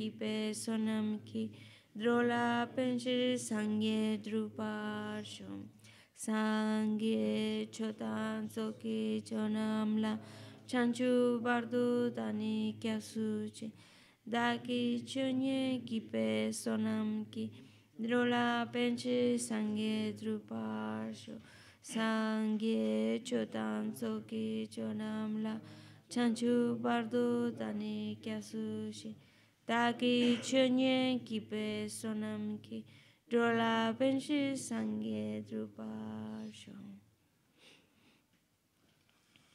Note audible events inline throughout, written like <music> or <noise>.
equipe sonamki drola penshir sangye druparshom sangye chotan soki chonamla chanchu bardu dani kyasuche daki chonye equipe sonamki drola penshir sangye druparshom sangye chotan soki chonamla chanchu bardu dani kyasuche Taki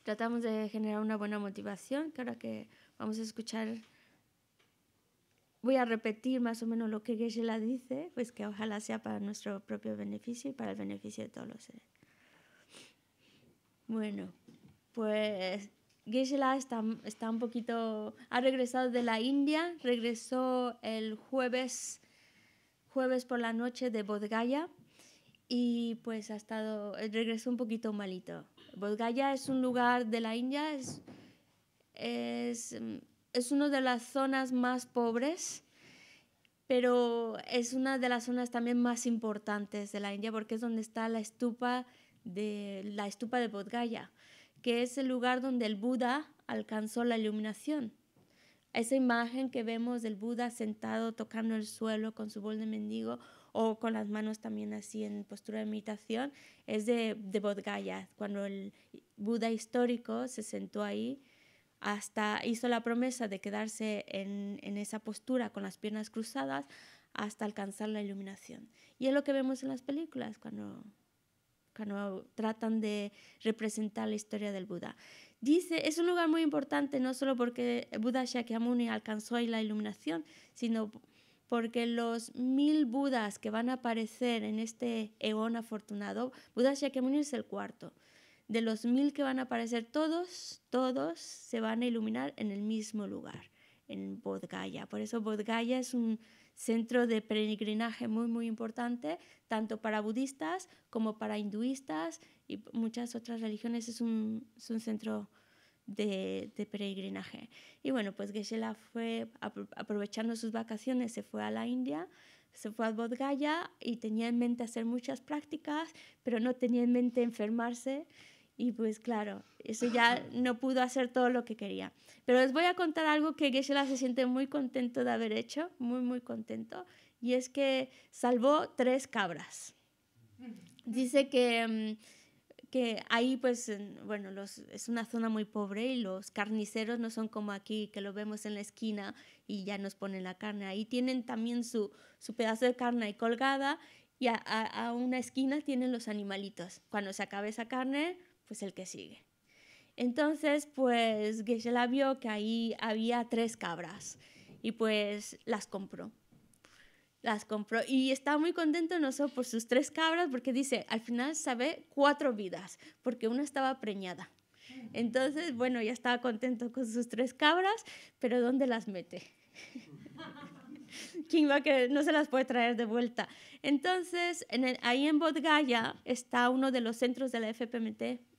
Tratamos de generar una buena motivación, que ahora que vamos a escuchar, voy a repetir más o menos lo que Geshe-la dice, pues que ojalá sea para nuestro propio beneficio y para el beneficio de todos los seres. Bueno, pues Gisela está, un poquito... Ha regresado de la India, regresó el jueves, jueves por la noche de Bodgaya y pues ha estado... Regresó un poquito malito. Bodgaya es un lugar de la India, es, es, una de las zonas más pobres pero es una de las zonas también más importantes de la India porque es donde está la estupa de la estupa de Bodgaya que es el lugar donde el Buda alcanzó la iluminación. Esa imagen que vemos del Buda sentado tocando el suelo con su bol de mendigo o con las manos también así en postura de meditación es de, de cuando el Buda histórico se sentó ahí hasta hizo la promesa de quedarse en, en esa postura con las piernas cruzadas hasta alcanzar la iluminación. Y es lo que vemos en las películas cuando cuando tratan de representar la historia del Buda. Dice, es un lugar muy importante, no solo porque Buda Shakyamuni alcanzó ahí la iluminación, sino porque los mil Budas que van a aparecer en este eón afortunado, Buda Shakyamuni es el cuarto. De los mil que van a aparecer, todos, todos se van a iluminar en el mismo lugar, en Bodh Por eso Bodh es un, centro de peregrinaje muy, muy importante, tanto para budistas como para hinduistas y muchas otras religiones. Es un, es centro de, peregrinaje. Y bueno, pues geshe fue, aprovechando sus vacaciones, se fue a la India, se fue a Bodh y tenía en mente hacer muchas prácticas, pero no tenía en mente enfermarse. Y pues claro, eso ya no pudo hacer todo lo que quería. Pero les voy a contar algo que geshe se siente muy contento de haber hecho, muy, muy contento, y es que salvó tres cabras. Dice que, mm, que ahí pues, bueno, es una zona muy pobre y los carniceros no son como aquí, que lo vemos en la esquina y ya nos ponen la carne. Ahí tienen también su, su pedazo de carne ahí colgada y a, a una esquina tienen los animalitos. Cuando se acabe esa carne pues el que sigue. Entonces, pues Geshe-la vio que ahí había tres cabras y pues las compró. Las compró y estaba muy contento no solo por sus tres cabras porque dice, al final sabe cuatro vidas, porque una estaba preñada. Entonces, bueno, ya estaba contento con sus tres cabras, pero ¿dónde las mete? <laughs> ¿Quién va a No se las puede traer de vuelta. Entonces, ahí en Bodgaya está uno de los centros de la FPMT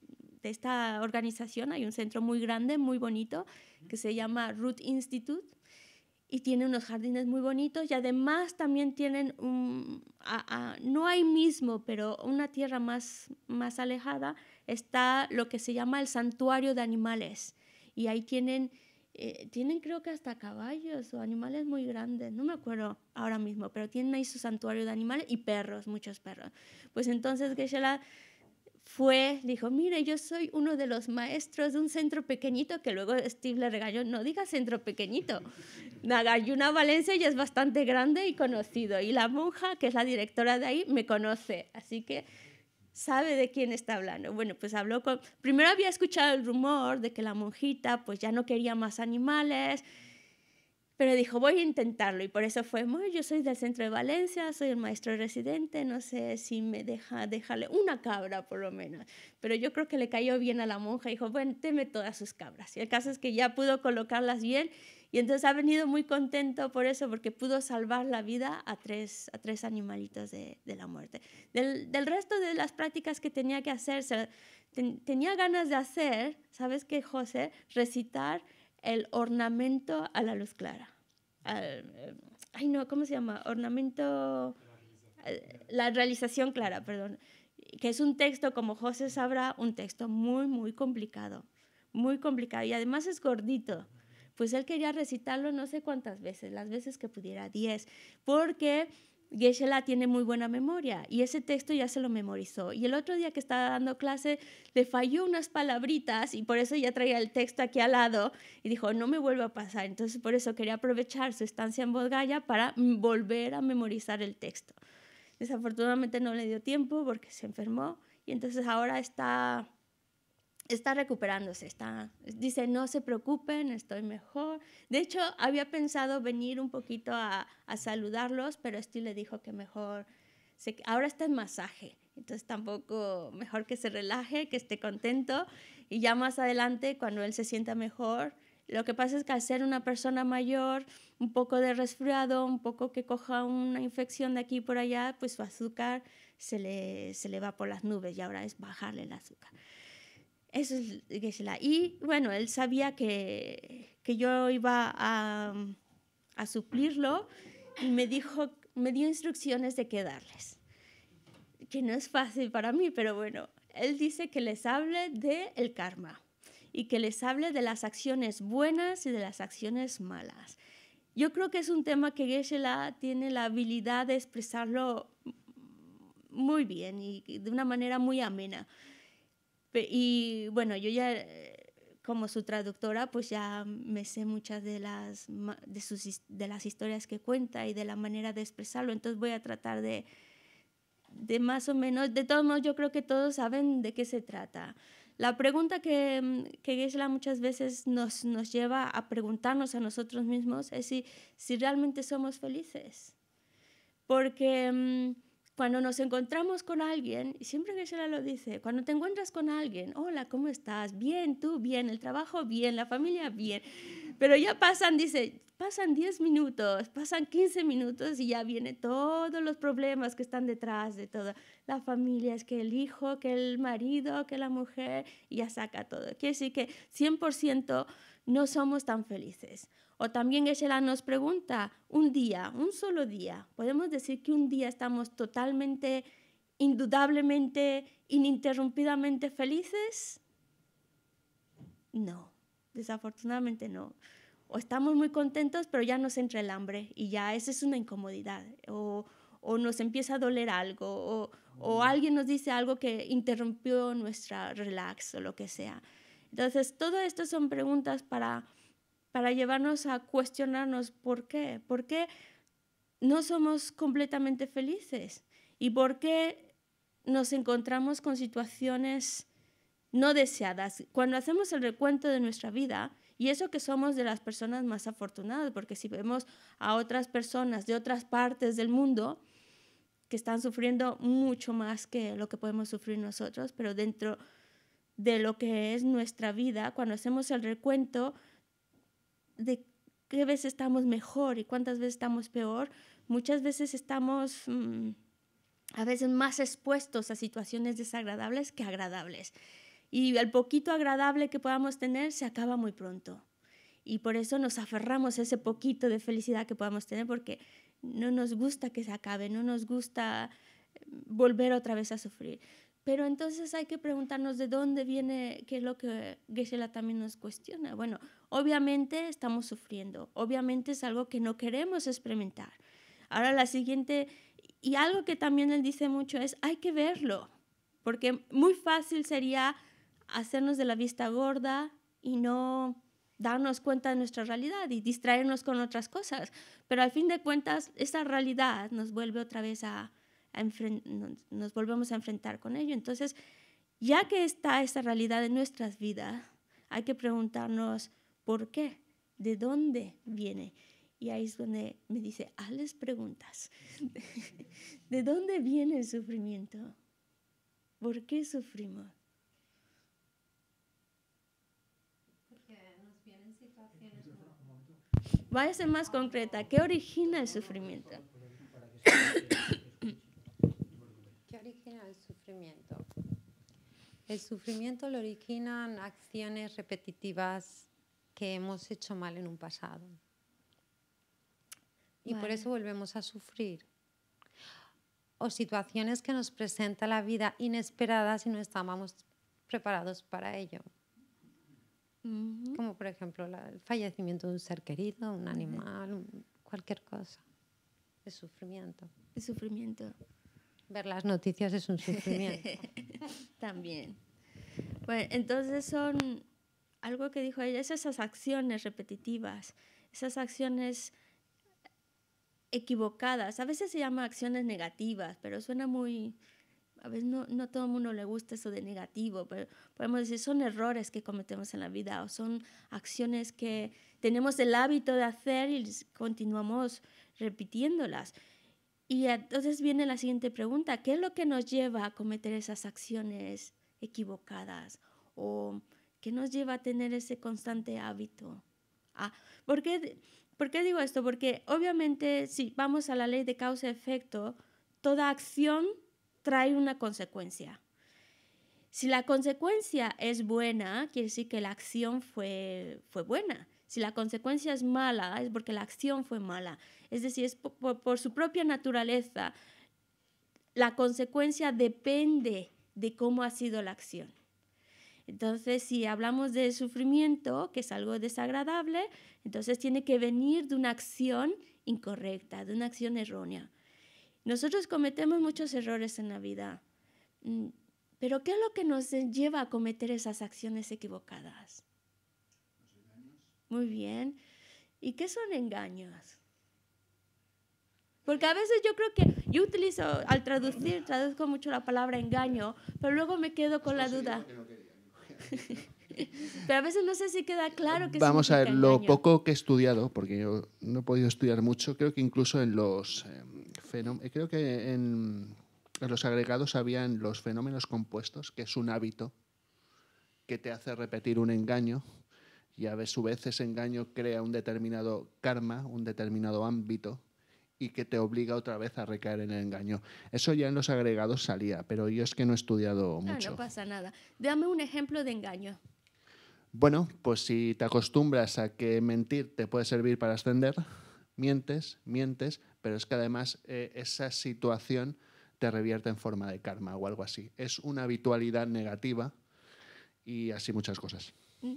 esta organización hay un centro muy grande, muy bonito, que se llama Root Institute y tiene unos jardines muy bonitos y además también tienen un, no hay mismo, pero una tierra más, más alejada, está lo que se llama el santuario de animales y ahí tienen, eh, tienen creo que hasta caballos o animales muy grandes, no me acuerdo ahora mismo, pero tienen ahí su santuario de animales y perros, muchos perros. Pues entonces geshe fue, dijo, mire, yo soy uno de los maestros de un centro pequeñito, que luego Steve le regañó, no diga centro pequeñito. Nagayuna Valencia ya es bastante grande y conocido, y la monja, que es la directora de ahí, me conoce, así que sabe de quién está hablando. Bueno, pues habló con... Primero había escuchado el rumor de que la monjita pues ya no quería más animales, pero dijo, voy a intentarlo y por eso fue, yo soy del centro de Valencia, soy el maestro residente, no sé si me deja dejarle una cabra por lo menos. Pero yo creo que le cayó bien a la monja, dijo, bueno, teme todas sus cabras. Y el caso es que ya pudo colocarlas bien y entonces ha venido muy contento por eso, porque pudo salvar la vida a tres, a tres animalitos de, la muerte. Del, resto de las prácticas que tenía que hacer, tenía ganas de hacer, ¿sabes qué, José? Recitar el ornamento a la luz clara. Eh, ay, no, ¿cómo se llama? Ornamento... Eh, la realización clara, perdón. Que es un texto, como José sabrá, un texto muy, muy complicado. Muy complicado. Y además es gordito pues él quería recitarlo no sé cuántas veces, las veces que pudiera, diez. porque Geshe-la tiene muy buena memoria y ese texto ya se lo memorizó. Y el otro día que estaba dando clase le falló unas palabritas y por eso ya traía el texto aquí al lado y dijo, no me vuelva a pasar. Entonces por eso quería aprovechar su estancia en Bodgaya para volver a memorizar el texto. Desafortunadamente no le dio tiempo porque se enfermó y entonces ahora está está recuperándose, está, dice, no se preocupen, estoy mejor. De hecho, había pensado venir un poquito a, saludarlos, pero Steve le dijo que mejor, ahora está en masaje, entonces tampoco, mejor que se relaje, que esté contento, y ya más adelante, cuando él se sienta mejor, lo que pasa es que al ser una persona mayor, un poco de resfriado, un poco que coja una infección de aquí por allá, pues su azúcar se le va por las nubes y ahora es bajarle el azúcar. Eso es geshe Y bueno, él sabía que, que yo iba a, suplirlo y me dijo, me dio instrucciones de qué darles. Que no es fácil para mí, pero bueno, él dice que les hable del el karma y que les hable de las acciones buenas y de las acciones malas. Yo creo que es un tema que geshe tiene la habilidad de expresarlo muy bien y de una manera muy amena. Y bueno, yo ya eh, como su traductora, pues ya me sé muchas de las, de, las historias que cuenta y de la manera de expresarlo. Entonces voy a tratar de, de más o menos, de todos modos yo creo que todos saben de qué se trata. La pregunta que, mm, que muchas veces nos, nos, lleva a preguntarnos a nosotros mismos es si, si realmente somos felices. Porque mm, cuando nos encontramos con alguien, siempre que se la lo dice, cuando te encuentras con alguien, hola, ¿cómo estás? Bien, tú, bien, el trabajo, bien, la familia, bien. Pero ya pasan, dice, pasan 10 minutos, pasan 15 minutos y ya viene todos los problemas que están detrás de todo. La familia, es que el hijo, que el marido, que la mujer, y ya saca todo. Quiere decir que 100% no somos tan felices. O también ella nos pregunta, un día, un solo día, podemos decir que un día estamos totalmente, indudablemente, ininterrumpidamente felices? No, desafortunadamente no. O estamos muy contentos, pero ya nos entra el hambre y ya esa es una incomodidad. O, nos empieza a doler algo, o, o mm. alguien nos dice algo que interrumpió nuestra relax o lo que sea. Entonces, todo esto son preguntas para para llevarnos a cuestionarnos por qué, por qué no somos completamente felices y por qué nos encontramos con situaciones no deseadas. Cuando hacemos el recuento de nuestra vida, y eso que somos de las personas más afortunadas, porque si vemos a otras personas de otras partes del mundo que están sufriendo mucho más que lo que podemos sufrir nosotros, pero dentro de lo que es nuestra vida, cuando hacemos el recuento, de qué veces estamos mejor y cuántas veces estamos peor, muchas veces estamos mm, a veces más expuestos a situaciones desagradables que agradables. Y el poquito agradable que podamos tener se acaba muy pronto. Y por eso nos aferramos a ese poquito de felicidad que podamos tener porque no nos gusta que se acabe, no nos gusta mm, volver otra vez a sufrir. Pero entonces hay que preguntarnos de dónde viene, qué es lo que Gisela también nos cuestiona. Bueno, obviamente estamos sufriendo, obviamente es algo que no queremos experimentar. Ahora la siguiente, y algo que también él dice mucho es, hay que verlo, porque muy fácil sería hacernos de la vista gorda y no darnos cuenta de nuestra realidad y distraernos con otras cosas, pero al fin de cuentas esa realidad nos vuelve otra vez a, a nos volvemos a enfrentar con ello. Entonces, ya que está esa realidad en nuestras vidas, hay que preguntarnos, ¿Por qué? ¿De dónde viene? Y ahí es donde me dice, hazles preguntas. <laughs> ¿De dónde viene el sufrimiento? ¿Por qué sufrimos? Va Vaya a ser más concreta. ¿Qué origina el sufrimiento? ¿Qué origina el sufrimiento? El sufrimiento lo originan acciones repetitivas que hemos hecho mal en un pasado. Y por eso volvemos a sufrir. O situaciones que nos presenta la vida inesperadas si no estábamos preparados para ello. Como por ejemplo el fallecimiento de un ser querido, un animal, cualquier cosa. Es sufrimiento. Es sufrimiento. Ver las noticias es un <laughs> sufrimiento. También. Bueno, entonces son algo que dijo ella, es esas acciones repetitivas, esas acciones equivocadas. A veces se llama acciones negativas, pero suena muy... A veces no, no todo el mundo le gusta eso de negativo, pero podemos decir son errores que cometemos en la vida o son acciones que tenemos el hábito de hacer y continuamos repitiéndolas. Y entonces viene la siguiente pregunta, ¿qué es lo que nos lleva a cometer esas acciones equivocadas o que nos lleva a tener ese constante hábito. Ah, ¿por, qué, ¿Por qué digo esto? Porque obviamente si vamos a la ley de causa-efecto, toda acción trae una consecuencia. Si la consecuencia es buena, quiere decir que la acción fue, fue buena. Si la consecuencia es mala, es porque la acción fue mala. Es decir, es por, su propia naturaleza, la consecuencia depende de cómo ha sido la acción. Entonces, si hablamos de sufrimiento, que es algo desagradable, entonces tiene que venir de una acción incorrecta, de una acción errónea. Nosotros cometemos muchos errores en la vida, mm, pero ¿qué es lo que nos lleva a cometer esas acciones equivocadas? Muy bien. ¿Y qué son engaños? Porque a veces yo creo que yo utilizo, al traducir, traduzco mucho la palabra engaño, pero luego me quedo con la duda. <laughs> Pero a veces no sé si queda claro que Vamos a ver, lo poco que he estudiado, porque yo no he podido estudiar mucho, creo que incluso en los eh, eh, creo que en, los agregados habían los fenómenos compuestos, que es un hábito que te hace repetir un engaño y a su vez ese engaño crea un determinado karma, un determinado ámbito y que te obliga otra vez a recaer en el engaño. Eso ya en los agregados salía, pero yo es que no he estudiado mucho. No, pasa nada. Dame un ejemplo de engaño. Bueno, pues si te acostumbras a que mentir te puede servir para ascender, mientes, mientes, pero es que además eh, esa situación te revierte en forma de karma o algo así. Es una habitualidad negativa y así muchas cosas. Mm.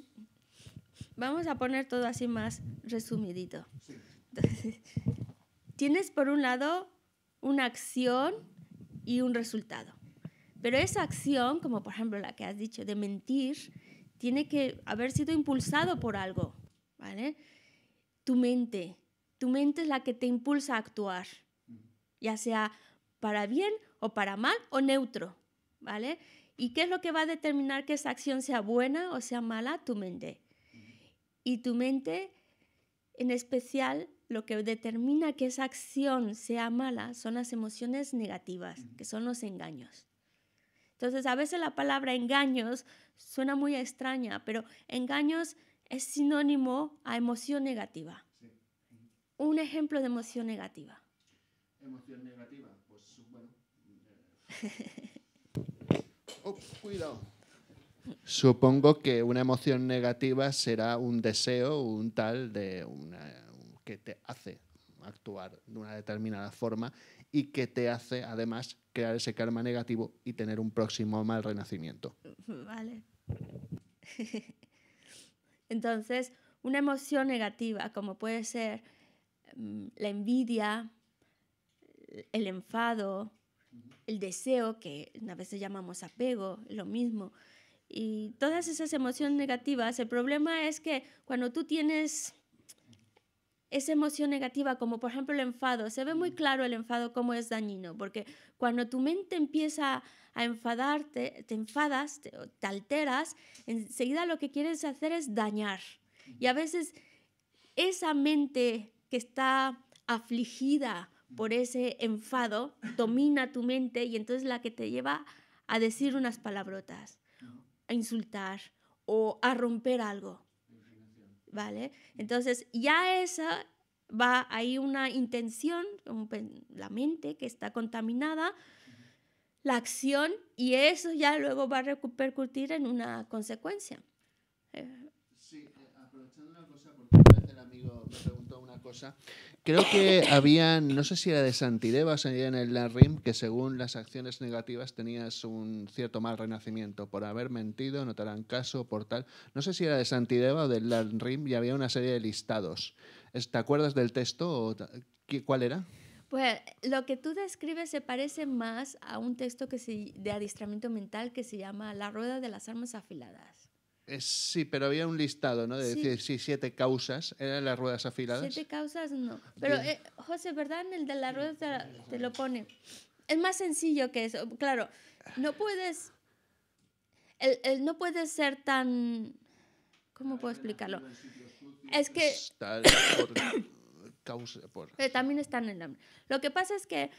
Vamos a poner todo así más resumidito. Sí. <laughs> Tienes por un lado una acción y un resultado. Pero esa acción, como por ejemplo la que has dicho de mentir, tiene que haber sido impulsado por algo, ¿vale? Tu mente, tu mente es la que te impulsa a actuar, ya sea para bien o para mal o neutro, ¿vale? ¿Y qué es lo que va a determinar que esa acción sea buena o sea mala? Tu mente. Y tu mente, en especial, lo que determina que esa acción sea mala son las emociones negativas, que son los engaños. Entonces, a veces la palabra engaños suena muy extraña, pero engaños es sinónimo a emoción negativa. Un ejemplo de emoción negativa. Emoción negativa, pues bueno. Eh. <laughs> cuidado. Supongo que una emoción negativa será un deseo, un tal de una que te hace actuar de una determinada forma y que te hace además crear ese karma negativo y tener un próximo mal renacimiento. Vale. <laughs> Entonces, una emoción negativa como puede ser mm, la envidia, el enfado, el deseo, que a veces llamamos apego, lo mismo, y todas esas emociones negativas, el problema es que cuando tú tienes esa emoción negativa, como por ejemplo el enfado, se ve muy claro el enfado cómo es dañino, porque cuando tu mente empieza a enfadarte, te enfadas, te, te alteras, enseguida lo que quieres hacer es dañar. Y a veces esa mente que está afligida por ese enfado <laughs> domina tu mente y entonces la que te lleva a decir unas palabrotas, a insultar o a romper algo. ¿vale? Entonces ya esa va, hay una intención, la mente que está contaminada, la acción y eso ya luego va a repercutir en una consecuencia. Eh, amigo me preguntó una cosa. Creo que había, no sé si era de Santideva o en el Larrim, que según las acciones negativas tenías un cierto mal renacimiento por haber mentido, no te harán caso, por tal. No sé si era de Santideva o del Larrim y había una serie de listados. ¿Te acuerdas del texto o cuál era? Pues lo que tú describes se parece más a un texto que se, de adiestramiento mental que se llama La rueda de las armas afiladas. Eh, sí, pero había un listado, ¿no? De sí. siete causas. ¿Eran las ruedas afiladas? Siete causas no. Pero, eh, José, ¿verdad? En el de las ruedas te, lo pone. Es más sencillo que eso. Claro, no puedes. El, el no puedes ser tan. ¿Cómo puedo explicarlo? Es que. Está <coughs> por causa, también está en el nombre. Lo que pasa es que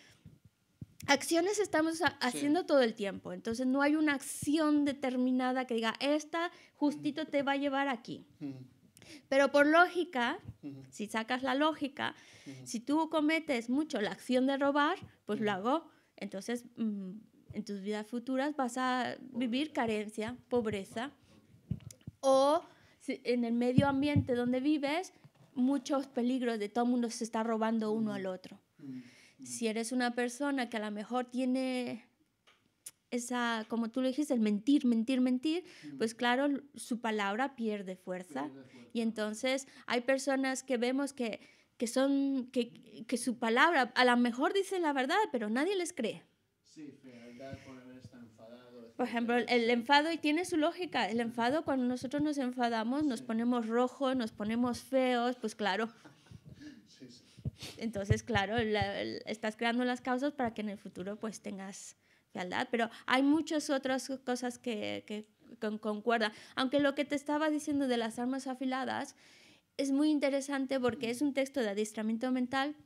acciones estamos haciendo todo el tiempo, entonces no hay una acción determinada que diga, esta justito te va a llevar aquí. Pero por lógica, si sacas la lógica, si tú cometes mucho la acción de robar, pues lo hago, entonces mm, en tus vidas futuras vas a vivir carencia, pobreza, o en el medio ambiente donde vives, muchos peligros de todo el mundo se está robando uno al otro. Si eres una persona que a lo mejor tiene esa, como tú lo dijiste, el mentir, mentir, mentir, pues claro, su palabra pierde fuerza. Y entonces hay personas que vemos que, que son, que, que, su palabra, a lo mejor dicen la verdad, pero nadie les cree. Sí, Por ejemplo, el enfado, y tiene su lógica, el enfado cuando nosotros nos enfadamos, nos ponemos rojos, nos ponemos feos, pues claro, <laughs> Entonces, claro, estás creando las causas para que en el futuro pues tengas fealdad, pero hay muchas otras cosas que, concuerdan. Aunque lo que te estaba diciendo de las armas afiladas es muy interesante porque es un texto de adiestramiento mental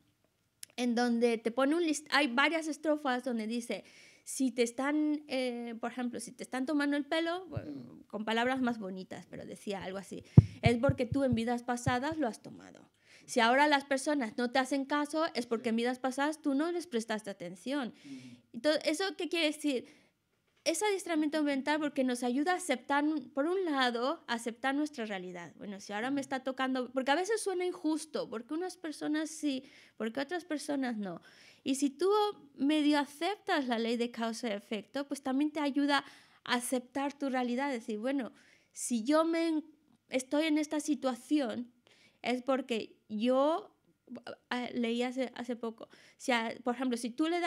en donde te pone un list, hay varias estrofas donde dice, si te están, eh, por ejemplo, si te están tomando el pelo, con palabras más bonitas, pero decía algo así, es porque tú en vidas pasadas lo has tomado. Si ahora las personas no te hacen caso es porque en vidas pasadas tú no les prestaste atención. Entonces, ¿eso qué quiere decir? Es adiestramiento mental porque nos ayuda a aceptar, por un lado, aceptar nuestra realidad. Bueno, si ahora me está tocando, porque a veces suena injusto, porque unas personas sí, porque otras personas no. Y si tú medio aceptas la ley de causa y efecto, pues también te ayuda a aceptar tu realidad, decir, bueno, si yo me estoy en esta situación es porque yo ah, leí hace, poco, por ejemplo, si tú le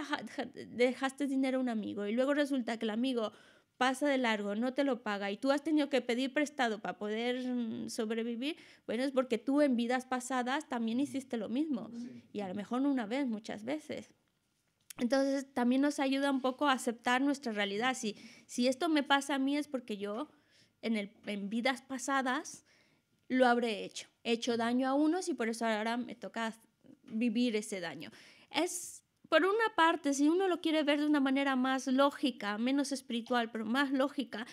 dejaste dinero a un amigo y luego resulta que el amigo pasa de largo, no te lo paga y tú has tenido que pedir prestado para poder mm, sobrevivir, bueno, es porque tú en vidas pasadas también hiciste lo mismo y a lo mejor una vez, muchas veces. Entonces también nos ayuda un poco a aceptar nuestra realidad. Si, si esto me pasa a mí es porque yo en, el, en vidas pasadas lo habré hecho. He hecho daño a unos y por eso ahora me toca vivir ese daño. Es, por una parte, si uno lo quiere ver de una manera más lógica, menos espiritual, pero más lógica,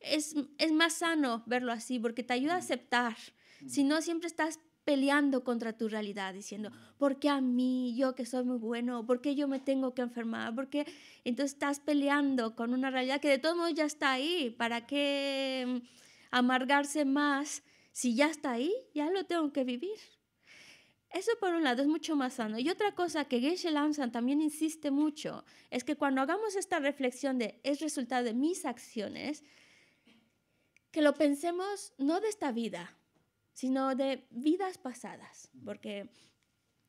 es, es más sano verlo así porque te ayuda a aceptar. Mm. Si no, siempre estás peleando contra tu realidad, diciendo, ¿por qué a mí, yo que soy muy bueno? ¿Por qué yo me tengo que enfermar? ¿Por Entonces estás peleando con una realidad que de todos modos ya está ahí. ¿Para qué amargarse más si ya está ahí, ya lo tengo que vivir. Eso por un lado es mucho más sano. Y otra cosa que Geshe Lamsan también insiste mucho es que cuando hagamos esta reflexión de es resultado de mis acciones, que lo pensemos no de esta vida, sino de vidas pasadas, porque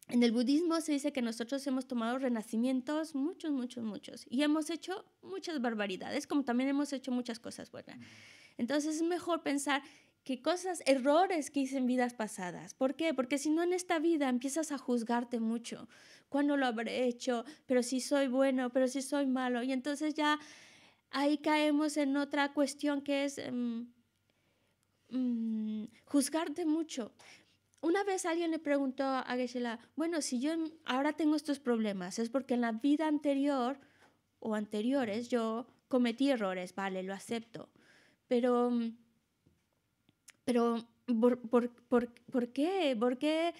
en el budismo se dice que nosotros hemos tomado renacimientos, muchos, muchos, muchos, y hemos hecho muchas barbaridades, como también hemos hecho muchas cosas buenas. Entonces es mejor pensar cosas, errores que hice en vidas pasadas. ¿Por qué? Porque si no en esta vida empiezas a juzgarte mucho. ¿Cuándo lo habré hecho? Pero si soy bueno, pero si soy malo. Y entonces ya ahí caemos en otra cuestión que es em, mm, juzgarte mucho. Una vez alguien le preguntó a geshe bueno, si yo ahora tengo estos problemas, es porque en la vida anterior o anteriores yo cometí errores, vale, lo acepto. Pero... Mm, pero ¿por, por, por, qué? ¿Por qué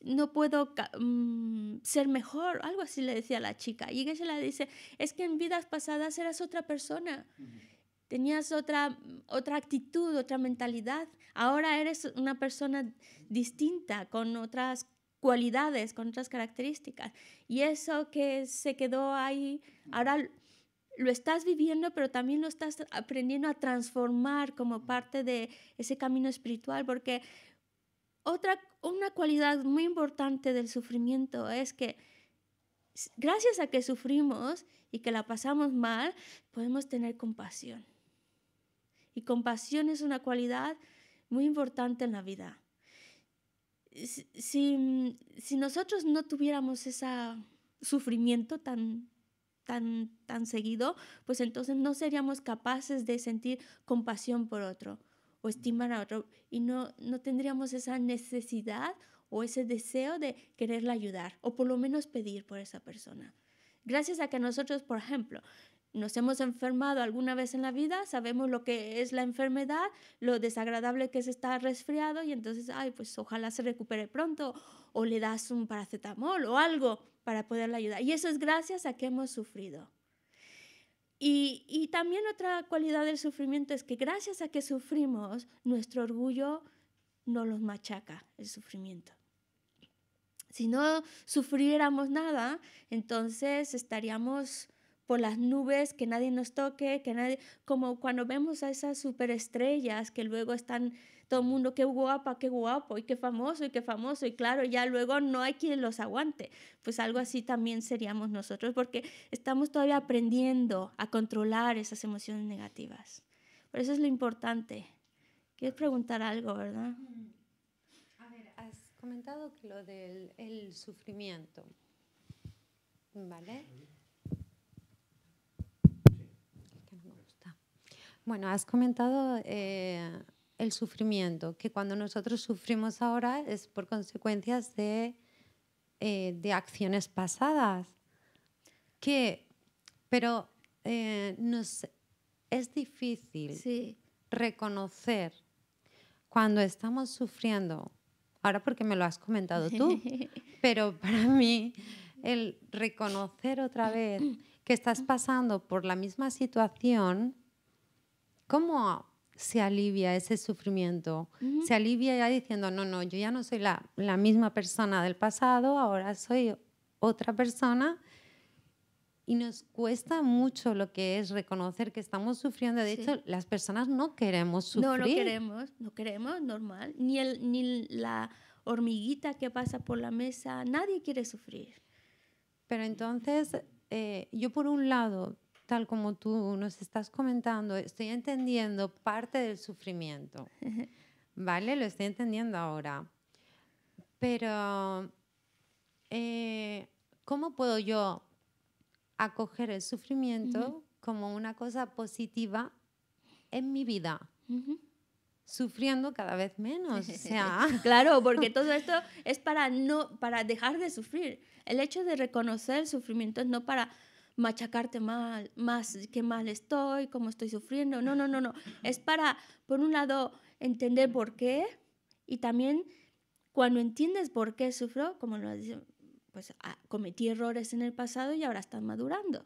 no puedo mm, ser mejor? Algo así le decía la chica. Y ella le dice, es que en vidas pasadas eras otra persona. Tenías otra, otra actitud, otra mentalidad. Ahora eres una persona distinta, con otras cualidades, con otras características. Y eso que se quedó ahí, ahora lo estás viviendo, pero también lo estás aprendiendo a transformar como parte de ese camino espiritual, porque otra, una cualidad muy importante del sufrimiento es que gracias a que sufrimos y que la pasamos mal, podemos tener compasión. Y compasión es una cualidad muy importante en la vida. Si, si nosotros no tuviéramos ese sufrimiento tan tan, tan seguido, pues entonces no seríamos capaces de sentir compasión por otro o estimar a otro y no, no tendríamos esa necesidad o ese deseo de quererle ayudar o por lo menos pedir por esa persona. Gracias a que nosotros, por ejemplo, nos hemos enfermado alguna vez en la vida, sabemos lo que es la enfermedad, lo desagradable que es estar resfriado y entonces, ay, pues ojalá se recupere pronto o le das un paracetamol o algo para poderle ayudar. Y eso es gracias a que hemos sufrido. Y, también otra cualidad del sufrimiento es que gracias a que sufrimos, nuestro orgullo no los machaca el sufrimiento. Si no sufriéramos nada, entonces estaríamos por las nubes, que nadie nos toque, que nadie, como cuando vemos a esas superestrellas que luego están todo el mundo, qué guapa, qué guapo, y qué famoso, y qué famoso, y claro, ya luego no hay quien los aguante. Pues algo así también seríamos nosotros, porque estamos todavía aprendiendo a controlar esas emociones negativas. Por eso es lo importante. Quieres preguntar algo, ¿verdad? Mm. A ver, has comentado lo del sufrimiento, ¿vale? Bueno, has comentado... Eh, el sufrimiento, que cuando nosotros sufrimos ahora es por consecuencias de, eh, de acciones pasadas. Que, pero eh, nos, es difícil reconocer cuando estamos sufriendo, ahora porque me lo has comentado tú, <laughs> pero para mí el reconocer otra vez que estás pasando por la misma situación, ¿cómo se alivia ese sufrimiento, se alivia ya diciendo, no, no, yo ya no soy la, misma persona del pasado, ahora soy otra persona y nos cuesta mucho lo que es reconocer que estamos sufriendo. De hecho, las personas no queremos sufrir. No, lo queremos, no queremos, normal. Ni, el, ni la hormiguita que pasa por la mesa, nadie quiere sufrir. Pero entonces, eh, yo por un lado tal como tú nos estás comentando, estoy entendiendo parte del sufrimiento. <laughs> ¿Vale? Lo estoy entendiendo ahora. Pero, eh, ¿cómo puedo yo acoger el sufrimiento como una cosa positiva en mi vida? sufriendo cada vez menos. O sea. <laughs> claro, porque todo <laughs> esto es para, no, para dejar de sufrir. El hecho de reconocer el sufrimiento es no para machacarte mal, más qué mal estoy, cómo estoy sufriendo. No, no, no, no. Es para, por un lado, entender por qué y también cuando entiendes por qué sufro, como lo dicen, pues ah, cometí errores en el pasado y ahora están madurando.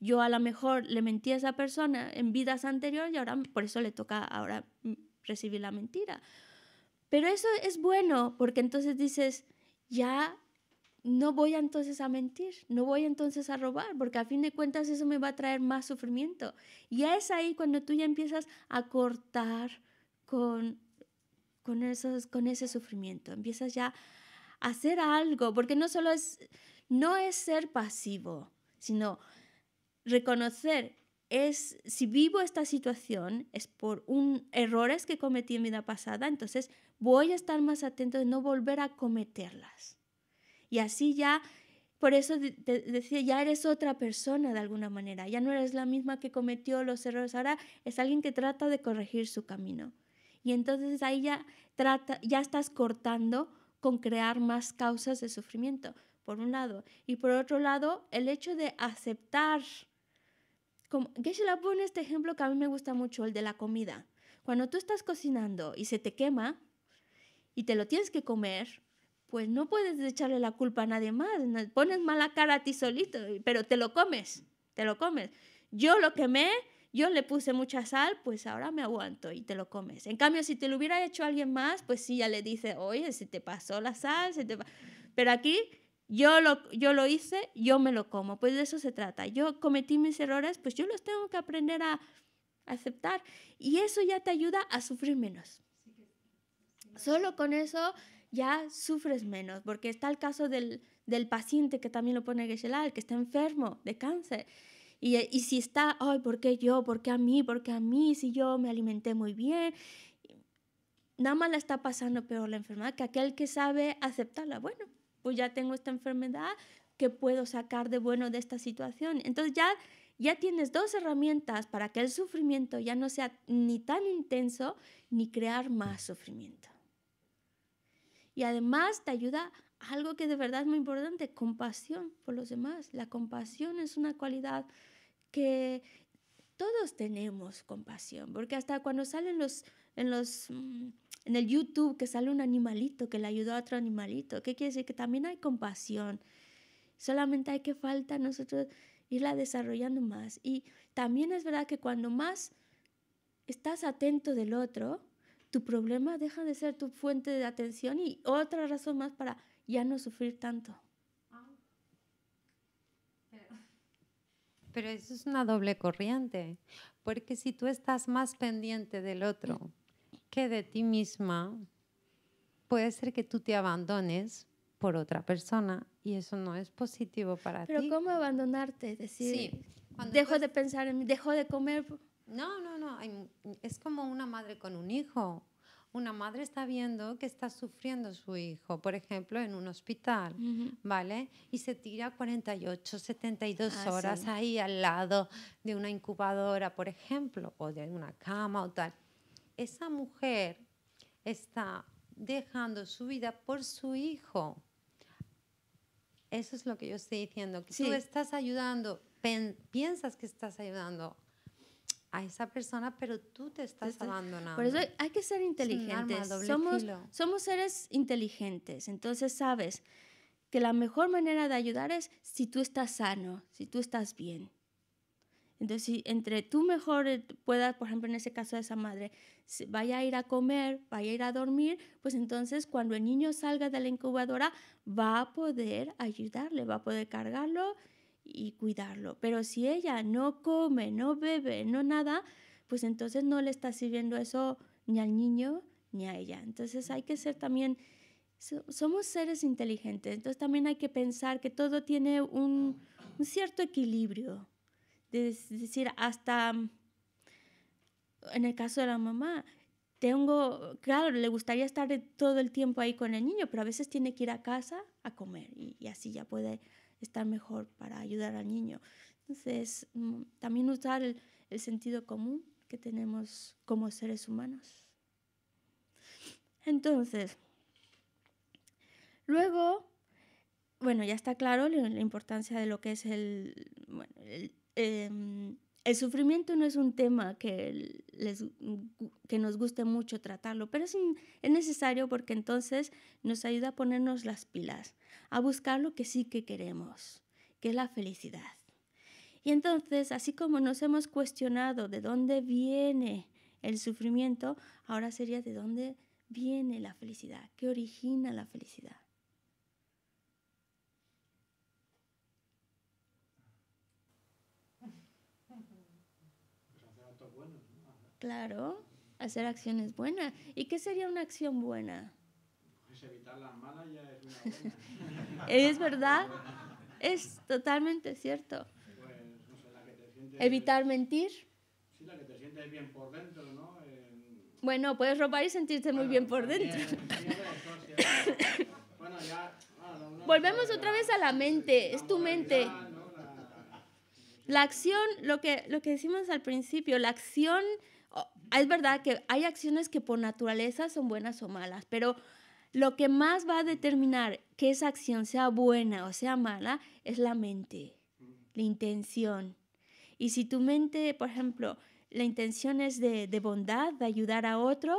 Yo a lo mejor le mentí a esa persona en vidas anteriores y ahora por eso le toca ahora recibir la mentira. Pero eso es bueno porque entonces dices, ya no voy entonces a mentir, no voy entonces a robar, porque a fin de cuentas eso me va a traer más sufrimiento. Y es ahí cuando tú ya empiezas a cortar con, con, ese sufrimiento, empiezas ya a hacer algo, porque no solo es, no es ser pasivo, sino reconocer es si vivo esta situación es por un errores que cometí en vida pasada, entonces voy a estar más atento de no volver a cometerlas. Y así ya, por eso te decía, ya eres otra persona de alguna manera, ya no eres la misma que cometió los errores, ahora es alguien que trata de corregir su camino. Y entonces ahí ya, trata, ya estás cortando con crear más causas de sufrimiento, por un lado. Y por otro lado, el hecho de aceptar. Como, Geshe-la pone este ejemplo que a mí me gusta mucho, el de la comida. Cuando tú estás cocinando y se te quema y te lo tienes que comer, pues no puedes echarle la culpa a nadie más. Pones mala cara a ti solito, pero te lo comes, te lo comes. Yo lo quemé, yo le puse mucha sal, pues ahora me aguanto y te lo comes. En cambio, si te lo hubiera hecho alguien más, pues sí, ya le dice oye, se te pasó la sal, se te... Pero aquí yo lo, yo lo hice, yo me lo como. Pues de eso se trata. Yo cometí mis errores, pues yo los tengo que aprender a aceptar. Y eso ya te ayuda a sufrir menos. Solo con eso ya sufres menos, porque está el caso del, paciente que también lo pone geshe que está enfermo de cáncer. Eh, y, si está, ay, ¿por qué yo? ¿Por qué a mí? ¿Por qué a mí? Si yo me alimenté muy bien. Nada más la está pasando peor la enfermedad que aquel que sabe aceptarla. Bueno, pues ya tengo esta enfermedad, ¿qué puedo sacar de bueno de esta situación? Entonces ya, ya tienes dos herramientas para que el sufrimiento ya no sea ni tan intenso ni crear más sufrimiento. Y además te ayuda a algo que de verdad es muy importante, compasión por los demás. La compasión es una cualidad que todos tenemos compasión, porque hasta cuando salen los, en los mm, en el YouTube que sale un animalito que le ayudó a otro animalito, ¿qué quiere decir? Que también hay compasión. Solamente hay que falta nosotros irla desarrollando más. Y también es verdad que cuando más estás atento del otro, tu problema deja de ser tu fuente de atención y otra razón más para ya no sufrir tanto. Pero eso es una doble corriente, porque si tú estás más pendiente del otro que de ti misma, puede ser que tú te abandones por otra persona y eso no es positivo para ti. Pero ¿cómo abandonarte? Decir, dejo de pensar en mí, dejo de comer no, no, no. es como una madre con un hijo. Una madre está viendo que está sufriendo su hijo, por ejemplo, en un hospital, ¿vale? Y se tira 48, 72 ah, horas ahí al lado de una incubadora, por ejemplo, o de una cama o tal. Esa mujer está dejando su vida por su hijo. Eso es lo que yo estoy diciendo, que tú estás ayudando, piensas que estás ayudando a esa persona, pero tú te estás abandonando. Por eso hay que ser inteligentes. somos, seres inteligentes. Entonces sabes que la mejor manera de ayudar es si tú estás sano, si tú estás bien. Entonces, entre tú mejor eh, puedas, por ejemplo, en ese caso de esa madre, vaya a ir a comer, vaya a ir a dormir, pues entonces cuando el niño salga de la incubadora va a poder ayudarle, va a poder cargarlo y cuidarlo. Pero si ella no come, no bebe, no nada, pues entonces no le está sirviendo eso ni al niño ni a ella. Entonces hay que ser también, somos seres inteligentes, entonces también hay que pensar que todo tiene un, cierto equilibrio. Es decir, hasta mm, en el caso de la mamá, tengo, claro, le gustaría estar todo el tiempo ahí con el niño, pero a veces tiene que ir a casa a comer y así ya puede estar mejor, para ayudar al niño. Entonces, mm, también usar el, sentido común que tenemos como seres humanos. Entonces, luego, bueno, ya está claro la, importancia de lo que es el, el, em, el sufrimiento no es un tema que, que nos guste mucho tratarlo, pero es, es, necesario porque entonces nos ayuda a ponernos las pilas, a buscar lo que sí que queremos, que es la felicidad. Y entonces, así como nos hemos cuestionado de dónde viene el sufrimiento, ahora sería de dónde viene la felicidad, qué origina la felicidad. Claro, hacer acciones buenas. ¿Y qué sería una acción buena? Es evitar las malas ya es una buena. es verdad, es totalmente cierto. evitar mentir. Sí, la que te sientes bien por dentro, ¿no? bueno, puedes robar y sentirte muy bien por dentro. Volvemos otra vez a la mente, es tu mente. La acción, lo que, lo que decimos al principio, la acción es verdad que hay acciones que por naturaleza son buenas o malas, pero lo que más va a determinar que esa acción sea buena o sea mala es la mente, la intención. Y si tu mente, por ejemplo, la intención es de, bondad, de ayudar a otro,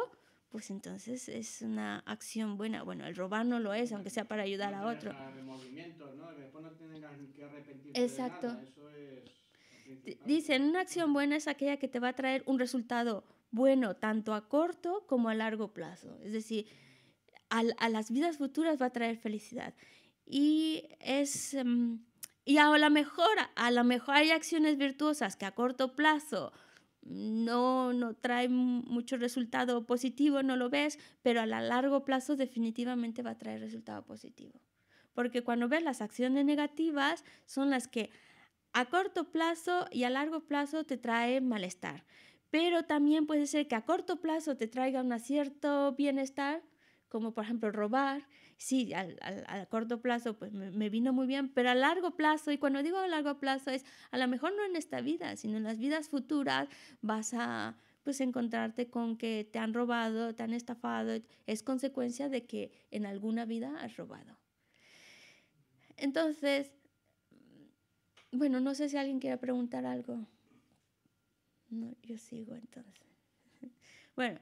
pues entonces es una acción buena. Bueno, el robar no lo es, aunque sea para ayudar a otro. Exacto. Dicen, una acción buena es aquella que te va a traer un resultado bueno tanto a corto como a largo plazo. Es decir, a, las vidas futuras va a traer felicidad. Y em, a lo mejor, a lo mejor hay acciones virtuosas que a corto plazo no, no trae mucho resultado positivo, no lo ves, pero a largo plazo definitivamente va a traer resultado positivo. Porque cuando ves las acciones negativas son las que a corto plazo y a largo plazo te traen malestar pero también puede ser que a corto plazo te traiga un cierto bienestar, como por ejemplo robar. Sí, a corto plazo pues me, vino muy bien, pero a largo plazo, y cuando digo a largo plazo es a lo mejor no en esta vida, sino en las vidas futuras vas a pues encontrarte con que te han robado, te han estafado, es consecuencia de que en alguna vida has robado. Entonces, bueno, no sé si alguien quiere preguntar algo. No, yo sigo entonces. <laughs> Bueno,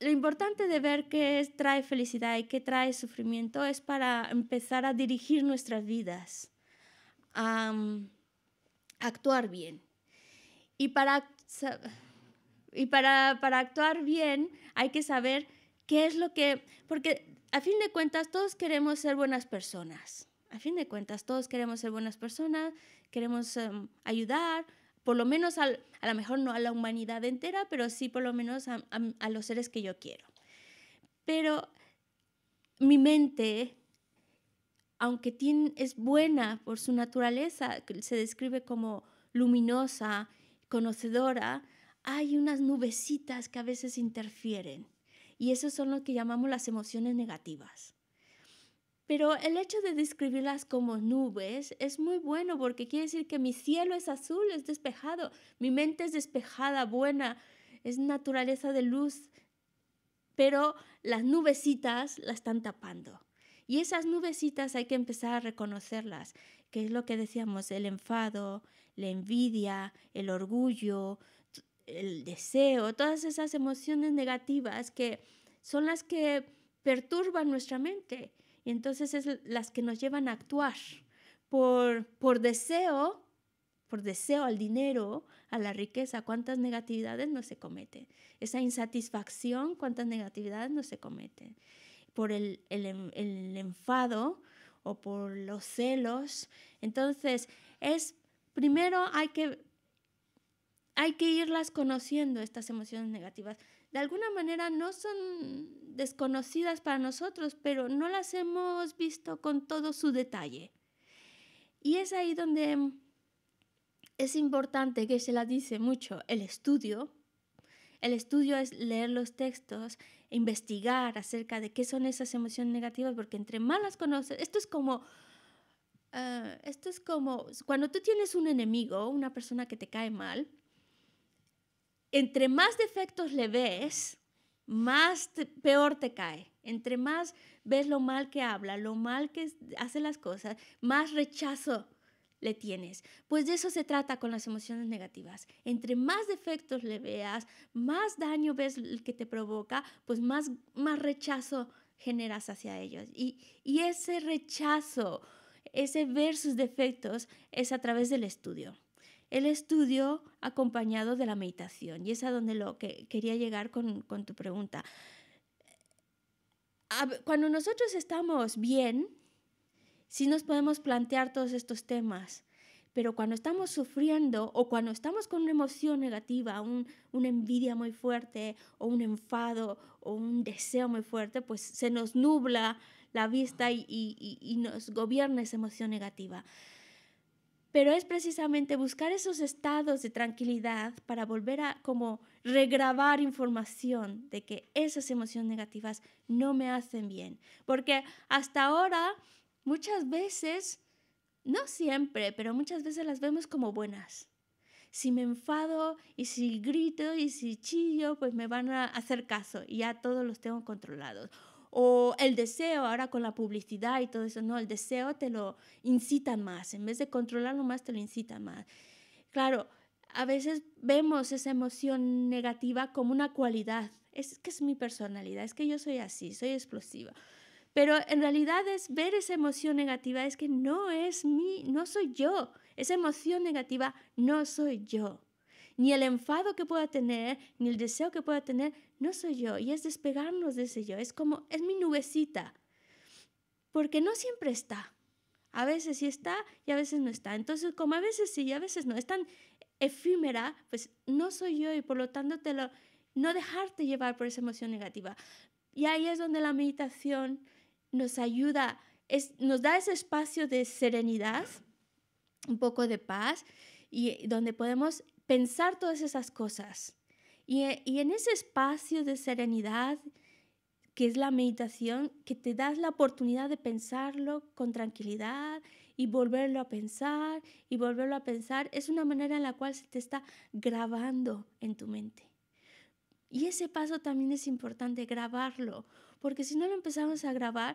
lo importante de ver qué trae felicidad y qué trae sufrimiento es para empezar a dirigir nuestras vidas, a, actuar bien. Y para, y para, actuar bien hay que saber qué es lo que... Porque a fin de cuentas todos queremos ser buenas personas. A fin de cuentas todos queremos ser buenas personas, queremos em, ayudar, por lo menos a lo mejor no a la humanidad entera, pero sí por lo menos a, los seres que yo quiero. Pero mi mente, aunque tiene, es buena por su naturaleza, se describe como luminosa, conocedora, hay unas nubecitas que a veces interfieren. Y esos son lo que llamamos las emociones negativas. Pero el hecho de describirlas como nubes es muy bueno porque quiere decir que mi cielo es azul, es despejado, mi mente es despejada, buena, es naturaleza de luz, pero las nubecitas la están tapando. Y esas nubecitas hay que empezar a reconocerlas, que es lo que decíamos, el enfado, la envidia, el orgullo, el deseo, todas esas emociones negativas que son las que perturban nuestra mente y entonces es las que nos llevan a actuar por, deseo, por deseo al dinero, a la riqueza, cuántas negatividades no se cometen. Esa insatisfacción, cuántas negatividades no se cometen. Por el, enfado o por los celos. Entonces, es primero hay que, hay que irlas conociendo, estas emociones negativas de alguna manera no son desconocidas para nosotros, pero no las hemos visto con todo su detalle. Y es ahí donde es importante, que se la dice mucho, el estudio. El estudio es leer los textos, investigar acerca de qué son esas emociones negativas, porque entre más las conoces, esto es como eh, esto es como cuando tú tienes un enemigo, una persona que te cae mal, entre más defectos le ves, más peor te cae. Entre más ves lo mal que habla, lo mal que hace las cosas, más rechazo le tienes. Pues de eso se trata con las emociones negativas. Entre más defectos le veas, más daño ves el que te provoca, pues más, rechazo generas hacia ellos. y ese rechazo, ese ver sus defectos, es a través del estudio el estudio acompañado de la meditación. Y es a donde lo que quería llegar con, tu pregunta. Cuando nosotros estamos bien, sí nos podemos plantear todos estos temas, pero cuando estamos sufriendo o cuando estamos con una emoción negativa, una envidia muy fuerte o un enfado o un deseo muy fuerte, pues se nos nubla la vista y nos gobierna esa emoción negativa pero es precisamente buscar esos estados de tranquilidad para volver a como regrabar información de que esas emociones negativas no me hacen bien. Porque hasta ahora muchas veces, no siempre, pero muchas veces las vemos como buenas. Si me enfado y si grito y si chillo, pues me van a hacer caso y ya todos los tengo controlados o el deseo, ahora con la publicidad y todo eso, no, el deseo te lo incita más, en vez de controlarlo más, te lo incita más. Claro, a veces vemos esa emoción negativa como una cualidad, es que es mi personalidad, es que yo soy así, soy explosiva. Pero en realidad es ver esa emoción negativa, es que no es mi, no soy yo, esa emoción negativa no soy yo ni el enfado que pueda tener, ni el deseo que pueda tener, no soy yo. Y es despegarnos de ese yo. Es como, es mi nubecita. Porque no siempre está. A veces sí está y a veces no está. Entonces, como a veces sí y a veces no, es tan efímera, pues no soy yo y por lo tanto te lo, no dejarte llevar por esa emoción negativa. Y ahí es donde la meditación nos ayuda, es, nos da ese espacio de serenidad, un poco de paz y donde podemos pensar todas esas cosas. Eh, y, en ese espacio de serenidad, que es la meditación, que te das la oportunidad de pensarlo con tranquilidad y volverlo a pensar y volverlo a pensar, es una manera en la cual se te está grabando en tu mente. Y ese paso también es importante, grabarlo, porque si no lo empezamos a grabar,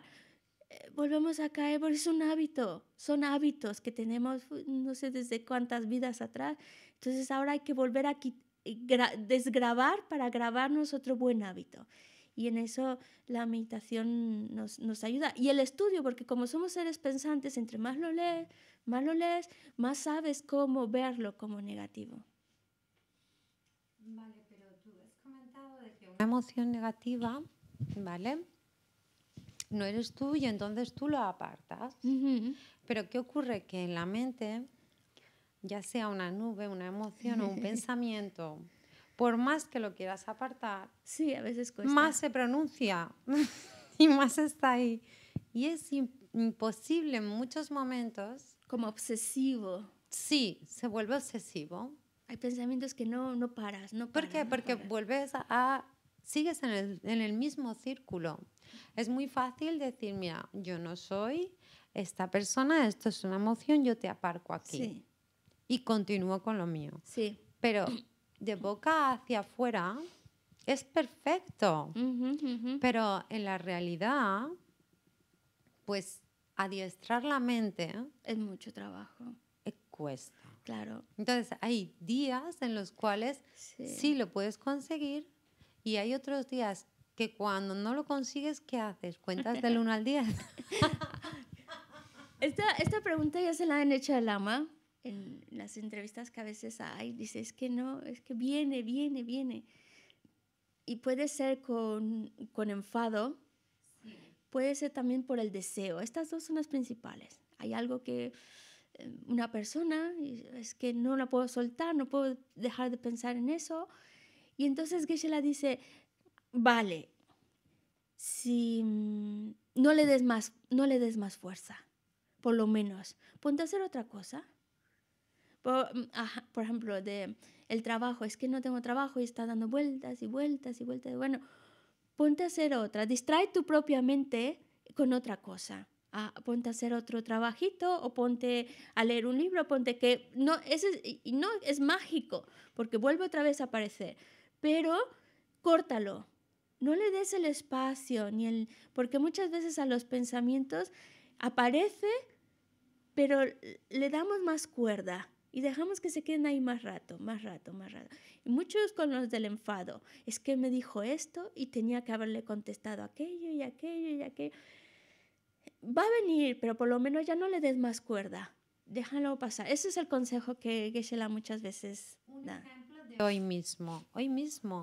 eh, volvemos a caer, porque es un hábito, son hábitos que tenemos no sé desde cuántas vidas atrás entonces ahora hay que volver a eh, desgrabar para grabarnos otro buen hábito. Y en eso la meditación nos, ayuda. Y el estudio, porque como somos seres pensantes, entre más lo lees, más lo lees, más sabes cómo verlo como negativo. Vale, pero tú has comentado que una emoción negativa, ¿vale? No eres tú y entonces tú lo apartas. Pero ¿qué ocurre? Que en la mente ya sea una nube, una emoción o un <laughs> pensamiento, por más que lo quieras apartar, sí, a veces más se pronuncia <laughs> y más está ahí. Y es imposible en muchos momentos. Como obsesivo. Sí, se vuelve obsesivo. Hay pensamientos que no, no paras, no ¿Por qué? Porque vuelves a, sigues en el, en el mismo círculo. Es muy fácil decir, mira, yo no soy esta persona, esto es una emoción, yo te aparco aquí. Sí y continúo con lo mío. Sí. Pero de boca hacia afuera es perfecto. Pero en la realidad, pues adiestrar la mente. Es mucho trabajo. Eh, cuesta. Claro. Entonces, hay días en los cuales sí. lo puedes conseguir y hay otros días que cuando no lo consigues, ¿qué haces? ¿Cuentas del 1 <laughs> al 10? esta, esta pregunta ya se la han hecho a ama en las entrevistas que a veces hay, dice, es que no, es que viene, viene, viene. Y puede ser con, con enfado, puede ser también por el deseo. Estas dos son las principales. Hay algo que eh, una persona, es que no la puedo soltar, no puedo dejar de pensar en eso. Y entonces Geshe-la dice, vale, si mm, no le des más, no le des más fuerza, por lo menos, ponte a hacer otra cosa Mm, por, ejemplo, de el trabajo, es que no tengo trabajo y está dando vueltas y vueltas y vueltas. Bueno, ponte a hacer otra, distrae tu propia mente con otra cosa. Ah, ponte a hacer otro trabajito o ponte a leer un libro, ponte que no, ese, no es mágico, porque vuelve otra vez a aparecer, pero córtalo. No le des el espacio ni el porque muchas veces a los pensamientos aparece, pero le damos más cuerda y dejamos que se queden ahí más rato, más rato, más rato. Y muchos con los del enfado. Es que me dijo esto y tenía que haberle contestado aquello y aquello y aquello. Va a venir, pero por lo menos ya no le des más cuerda. Déjalo pasar. Ese es el consejo que Geshe-la muchas veces da. Un de hoy mismo. Hoy mismo.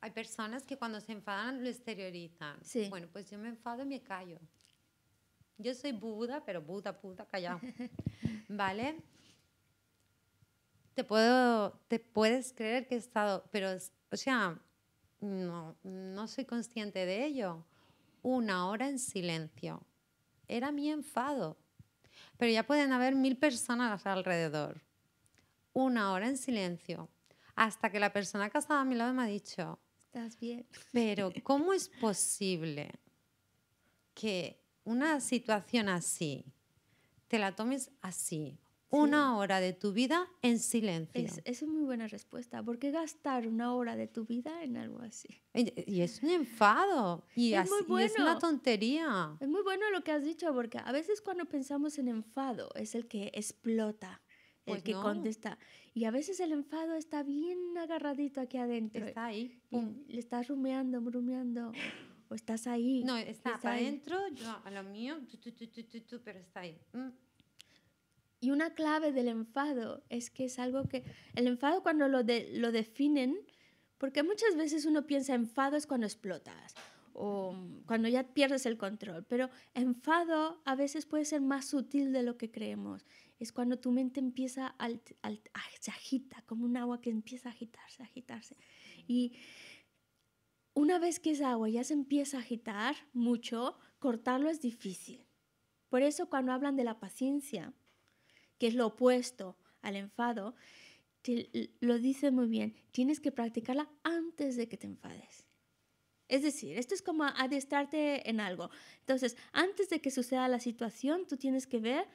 Hay personas que cuando se enfadan lo exteriorizan. Sí. Bueno, pues yo me enfado y me callo. Yo soy Buda, pero Buda, puta, callado. <laughs> ¿Vale? te puedo, te puedes creer que he estado, pero, o sea, no, no soy consciente de ello. Una hora en silencio. Era mi enfado. Pero ya pueden haber mil personas alrededor. Una hora en silencio. Hasta que la persona que estaba a mi lado me ha dicho, estás bien. Pero <laughs> ¿cómo es posible que una situación así te la tomes así una hora de tu vida en silencio. Es, es muy buena respuesta. ¿Por qué gastar una hora de tu vida en algo así? Y, es un enfado. Y es, así, muy es una tontería. Es muy bueno lo que has dicho, porque a veces cuando pensamos en enfado es el que explota, el pues que contesta. Y a veces el enfado está bien agarradito aquí adentro. Está ahí. le estás rumeando, rumeando. O estás ahí. No, está, adentro, yo a lo mío, tu, tu, tu, pero está ahí. Mm. Y una clave del enfado es que es algo que el enfado cuando lo, lo definen, porque muchas veces uno piensa enfado es cuando explotas o cuando ya pierdes el control, pero enfado a veces puede ser más sutil de lo que creemos. Es cuando tu mente empieza a a, se agita como un agua que empieza a agitarse, a agitarse. Y una vez que esa agua ya se empieza a agitar mucho, cortarlo es difícil. Por eso cuando hablan de la paciencia, que es lo opuesto al enfado, que lo dice muy bien, tienes que practicarla antes de que te enfades. Es decir, esto es como adiestrarte en algo. Entonces, antes de que suceda la situación, tú tienes que ver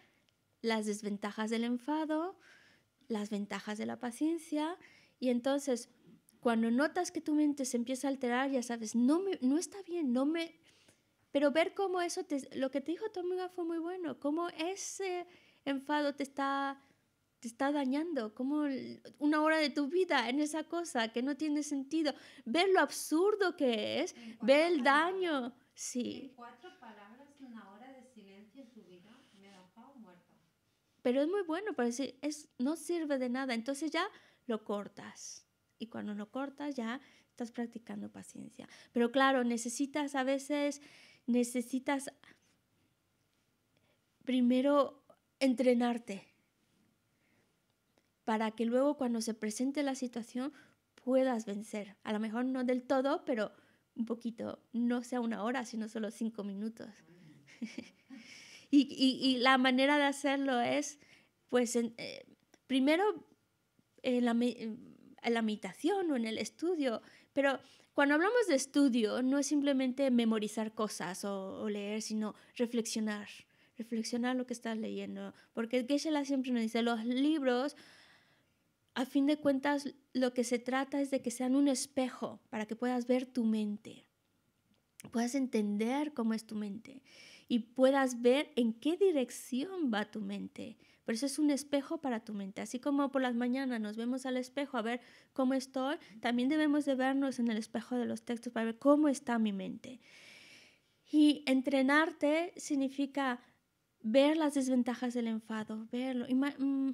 las desventajas del enfado, las ventajas de la paciencia, y entonces, cuando notas que tu mente se empieza a alterar, ya sabes, no, no está bien, no me... Pero ver cómo eso, te, lo que te dijo tu amiga fue muy bueno, cómo es enfado te está, te está dañando, como una hora de tu vida en esa cosa que no tiene sentido. Ver lo absurdo que es, Ve el daño. Sí. cuatro palabras, una hora de silencio en tu vida me Pero es muy bueno, para es, no sirve de nada, entonces ya lo cortas. Y cuando lo cortas ya estás practicando paciencia. Pero claro, necesitas a veces, necesitas primero entrenarte para que luego cuando se presente la situación puedas vencer. A lo mejor no del todo, pero un poquito, no sea una hora, sino solo cinco minutos. <laughs> y, la manera de hacerlo es, pues, eh, primero en la, meditación o en el estudio, pero cuando hablamos de estudio no es simplemente memorizar cosas o leer, sino reflexionar reflexionar lo que estás leyendo, porque Geshe-la siempre nos dice, los libros, a fin de cuentas, lo que se trata es de que sean un espejo para que puedas ver tu mente, puedas entender cómo es tu mente y puedas ver en qué dirección va tu mente. Por eso es un espejo para tu mente. Así como por las mañanas nos vemos al espejo a ver cómo estoy, también debemos de vernos en el espejo de los textos para ver cómo está mi mente. Y entrenarte significa ver las desventajas del enfado, verlo, y mm,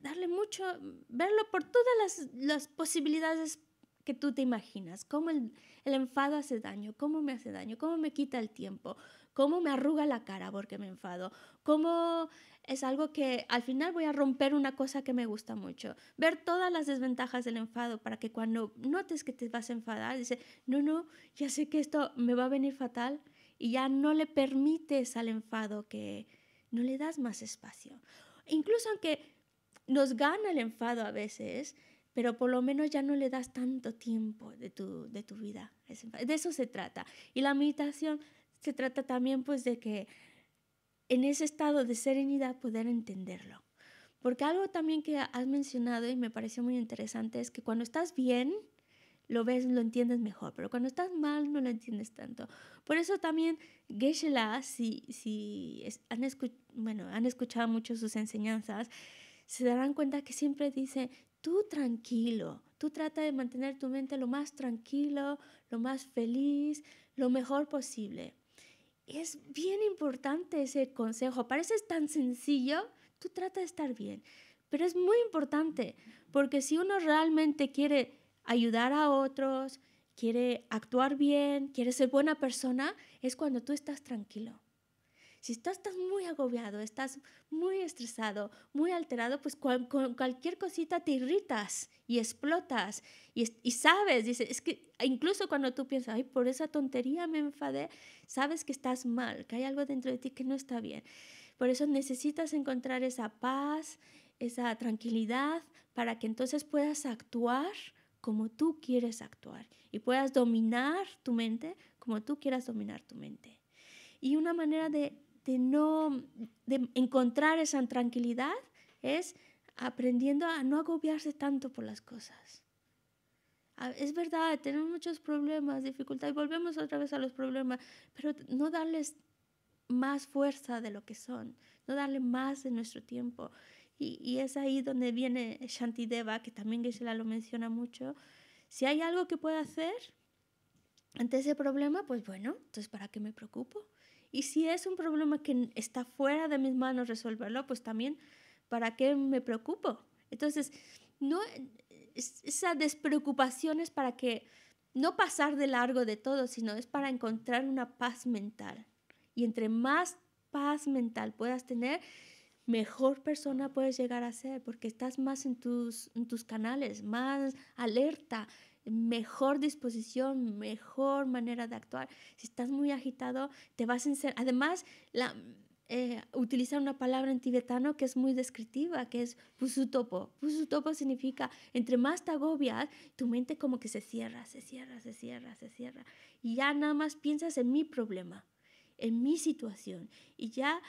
darle mucho, verlo por todas las, posibilidades que tú te imaginas, cómo el, el enfado hace daño, cómo me hace daño, cómo me quita el tiempo, cómo me arruga la cara porque me enfado, cómo es algo que al final voy a romper una cosa que me gusta mucho. Ver todas las desventajas del enfado para que cuando notes que te vas a enfadar, dices, no, no, ya sé que esto me va a venir fatal y ya no le permites al enfado que, no le das más espacio. incluso aunque nos gana el enfado a veces, pero por lo menos ya no le das tanto tiempo de tu, vida. De eso se trata. Y la meditación se trata también pues de que en ese estado de serenidad poder entenderlo. Porque algo también que has mencionado y me pareció muy interesante es que cuando estás bien, lo ves, lo entiendes mejor, pero cuando estás mal no lo entiendes tanto. Por eso también Geshe-la, si, si han, bueno, han escuchado mucho sus enseñanzas, se darán cuenta que siempre dice, tú tranquilo, tú trata de mantener tu mente lo más tranquilo, lo más feliz, lo mejor posible. Es bien importante ese consejo, parece tan sencillo, tú trata de estar bien, pero es muy importante, porque si uno realmente quiere ayudar a otros, quiere actuar bien, quiere ser buena persona, es cuando tú estás tranquilo. Si estás, estás muy agobiado, estás muy estresado, muy alterado, pues con cualquier cosita te irritas y explotas y, y sabes, dice, es que incluso cuando tú piensas, ay, por esa tontería me enfadé, sabes que estás mal, que hay algo dentro de ti que no está bien. Por eso necesitas encontrar esa paz, esa tranquilidad, para que entonces puedas actuar como tú quieres actuar y puedas dominar tu mente como tú quieras dominar tu mente. Y una manera de, de no de encontrar esa tranquilidad es aprendiendo a no agobiarse tanto por las cosas. Es verdad, tenemos muchos problemas, dificultades, volvemos otra vez a los problemas, pero no darles más fuerza de lo que son, no darle más de nuestro tiempo. Y, es ahí donde viene Shantideva, que también Gisela lo menciona mucho. Si hay algo que pueda hacer ante ese problema, pues bueno, entonces ¿para qué me preocupo? Y si es un problema que está fuera de mis manos resolverlo, pues también ¿para qué me preocupo? Entonces, no, esa despreocupación es para que no pasar de largo de todo, sino es para encontrar una paz mental. Y entre más paz mental puedas tener, mejor persona puedes llegar a ser porque estás más en tus, en tus canales, más alerta, mejor disposición, mejor manera de actuar. Si estás muy agitado, te vas a ser Además, la, eh, utilizar una palabra en tibetano que es muy descriptiva, que es pusutopo. Pusutopo significa, entre más te agobias, tu mente como que se cierra, se cierra, se cierra, se cierra. Y ya nada más piensas en mi problema, en mi situación. Y ya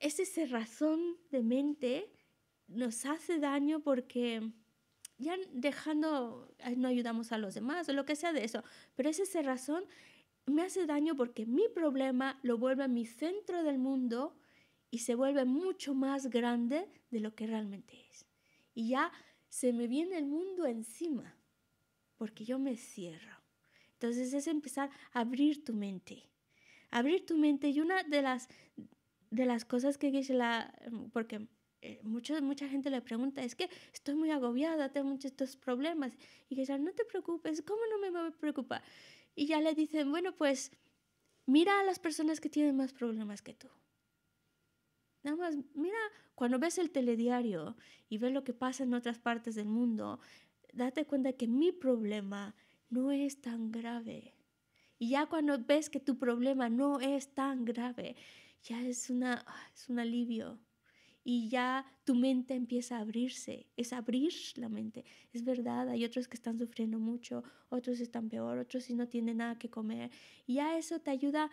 ese razón de mente nos hace daño porque ya dejando, no ayudamos a los demás o lo que sea de eso, pero esa razón me hace daño porque mi problema lo vuelve a mi centro del mundo y se vuelve mucho más grande de lo que realmente es. Y ya se me viene el mundo encima porque yo me cierro. Entonces es empezar a abrir tu mente. Abrir tu mente y una de las de las cosas que dice la mm, porque eh, mucha gente le pregunta, es que estoy muy agobiada, tengo muchos estos problemas. Y Gisela, no te preocupes, ¿cómo no me preocupa? Y ya le dicen, bueno, pues mira a las personas que tienen más problemas que tú. Nada más, mira, cuando ves el telediario y ves lo que pasa en otras partes del mundo, date cuenta que mi problema no es tan grave. Y ya cuando ves que tu problema no es tan grave, ya es, una, ah, es un alivio. Y ya tu mente empieza a abrirse, es abrir la mente. Es verdad, hay otros que están sufriendo mucho, otros están peor, otros si no tienen nada que comer. Y ya eso te ayuda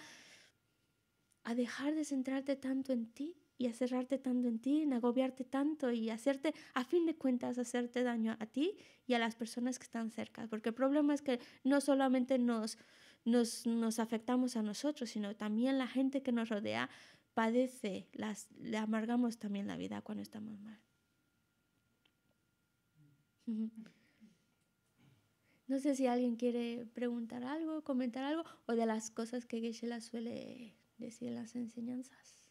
a dejar de centrarte tanto en ti y a cerrarte tanto en ti, en agobiarte tanto y hacerte, a fin de cuentas, hacerte daño a ti y a las personas que están cerca. Porque el problema es que no solamente nos, nos, afectamos a nosotros, sino también la gente que nos rodea padece, las, le amargamos también la vida cuando estamos mal. No sé si alguien quiere preguntar algo, comentar algo, o de las cosas que geshe suele decir en las enseñanzas.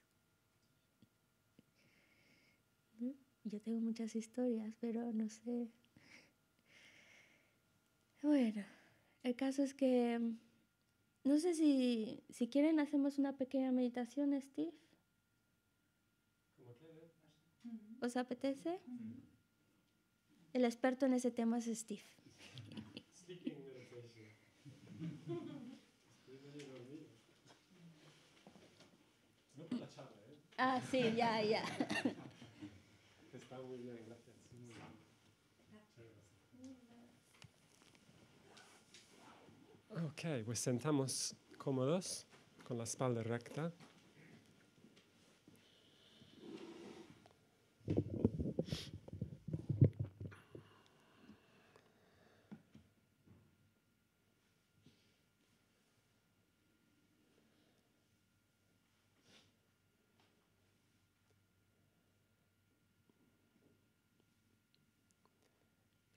Yo tengo muchas historias, pero no sé. Bueno, el caso es que no sé si, si quieren hacemos una pequeña meditación, Steve. ¿Os apetece? Mm. El experto en ese tema es Steve. ah, sí, ya, ya. Está muy bien, Ok, pues sentamos cómodos con la espalda recta.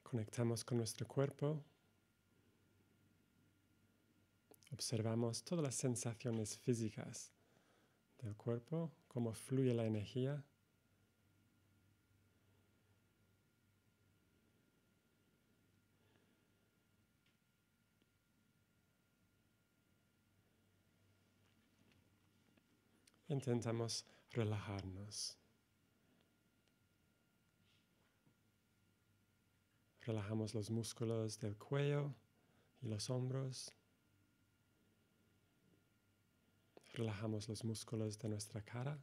Conectamos con nuestro cuerpo. Observamos todas las sensaciones físicas del cuerpo, cómo fluye la energía. Intentamos relajarnos. Relajamos los músculos del cuello y los hombros. Relajamos los músculos de nuestra cara.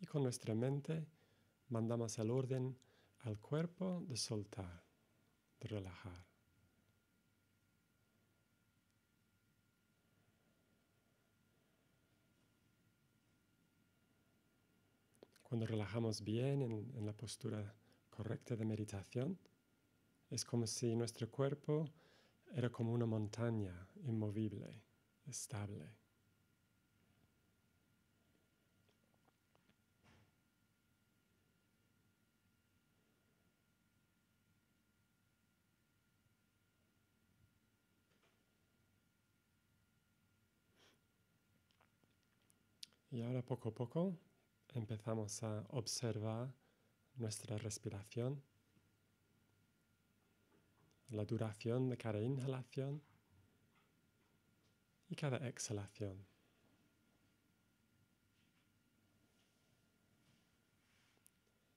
Y con nuestra mente mandamos el orden al cuerpo de soltar, de relajar. Cuando relajamos bien en, la postura correcta de meditación, es como si nuestro cuerpo era como una montaña inmovible, estable. Y ahora poco a poco empezamos a observar nuestra respiración, la duración de cada inhalación y cada exhalación.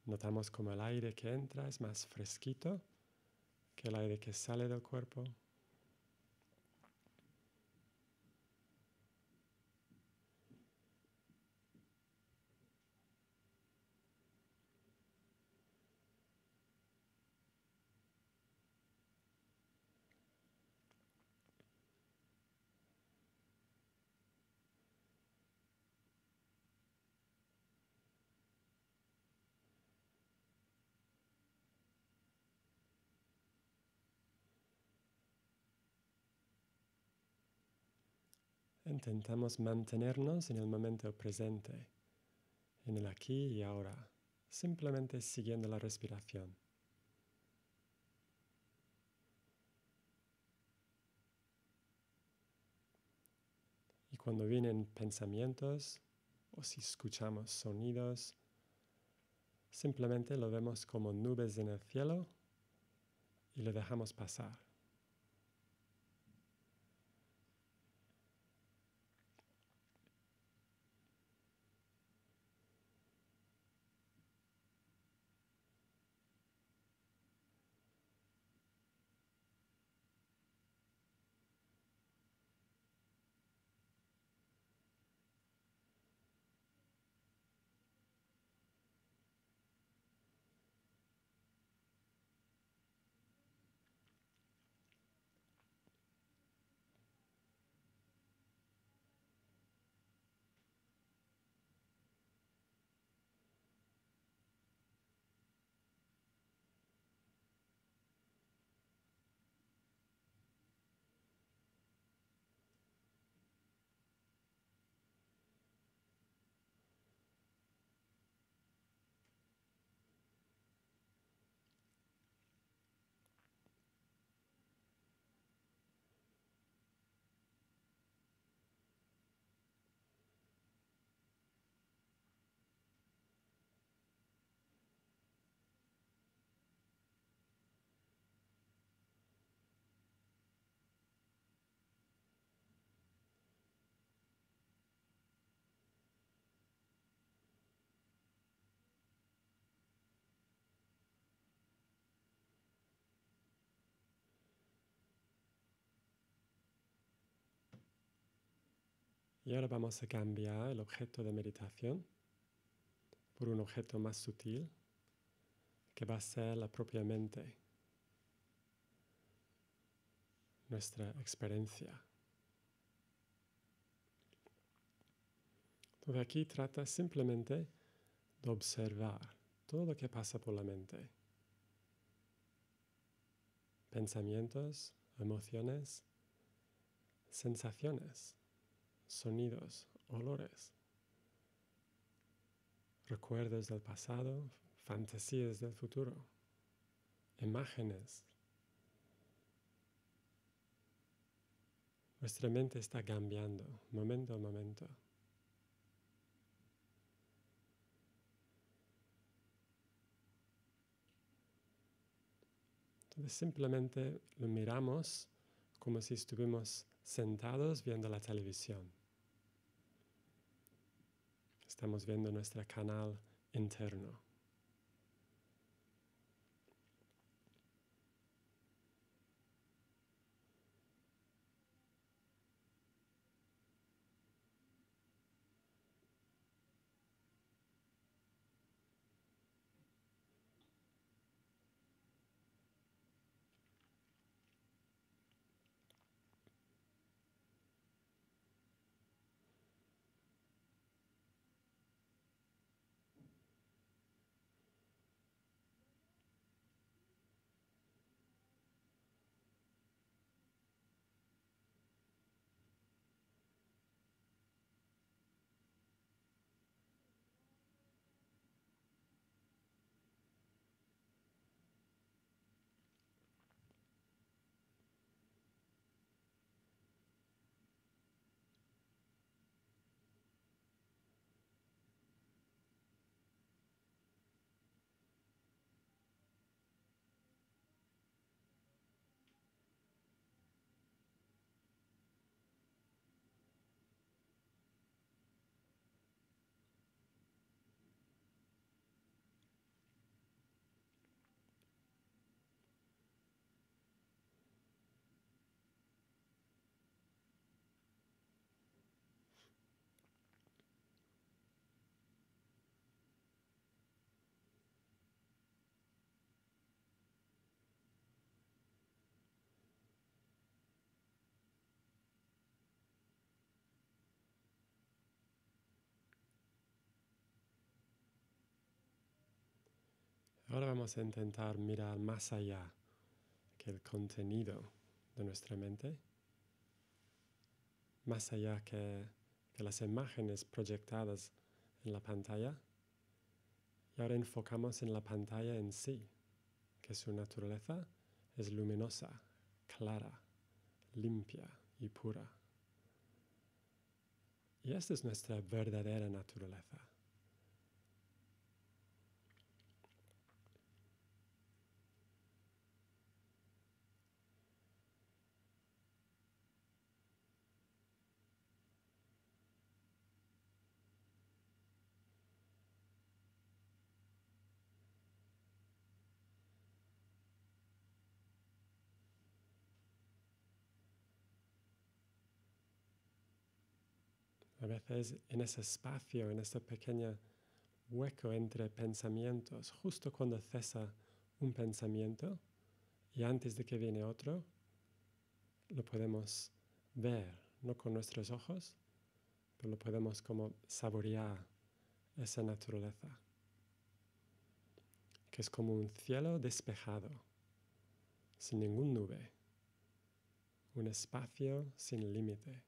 Notamos como el aire que entra es más fresquito que el aire que sale del cuerpo. intentamos mantenernos en el momento presente, en el aquí y ahora, simplemente siguiendo la respiración. Y cuando vienen pensamientos o si escuchamos sonidos, simplemente lo vemos como nubes en el cielo y lo dejamos pasar. Y ahora vamos a cambiar el objeto de meditación por un objeto más sutil que va a ser la propia mente, nuestra experiencia. Entonces aquí trata simplemente de observar todo lo que pasa por la mente. Pensamientos, emociones, sensaciones sonidos, olores, recuerdos del pasado, fantasías del futuro, imágenes. Nuestra mente está cambiando momento a momento. Entonces simplemente lo miramos como si estuvimos sentados viendo la televisión estamos viendo nuestro canal interno. Ahora vamos a intentar mirar más allá que el contenido de nuestra mente, más allá que, las imágenes proyectadas en la pantalla. Y ahora enfocamos en la pantalla en sí, que su naturaleza es luminosa, clara, limpia y pura. Y esta es nuestra verdadera naturaleza. es en ese espacio, en ese pequeño hueco entre pensamientos, justo cuando cesa un pensamiento y antes de que viene otro, lo podemos ver, no con nuestros ojos, pero lo podemos como saborear esa naturaleza, que es como un cielo despejado, sin ninguna nube, un espacio sin límite.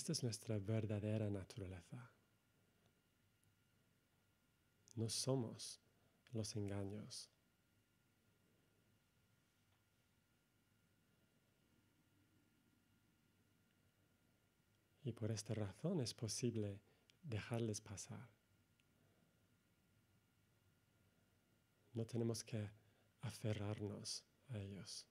Esta es nuestra verdadera naturaleza. No somos los engaños. Y por esta razón es posible dejarles pasar. No tenemos que aferrarnos a ellos.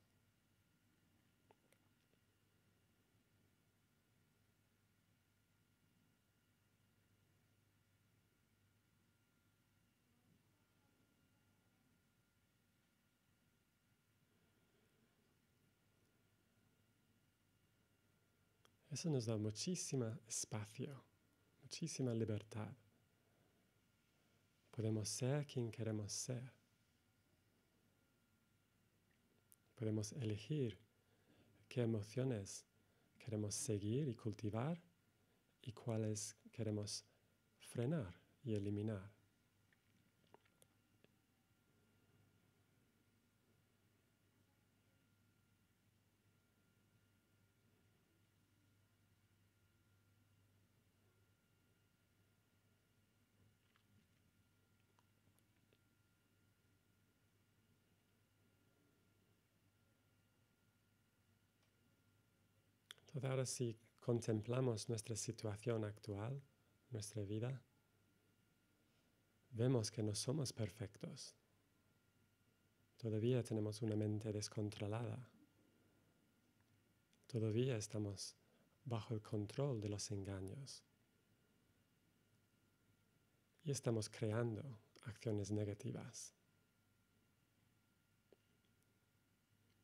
Eso nos da muchísimo espacio, muchísima libertad. Podemos ser quien queremos ser. Podemos elegir qué emociones queremos seguir y cultivar y cuáles queremos frenar y eliminar. Pues ahora si contemplamos nuestra situación actual, nuestra vida, vemos que no somos perfectos. Todavía tenemos una mente descontrolada. Todavía estamos bajo el control de los engaños. Y estamos creando acciones negativas.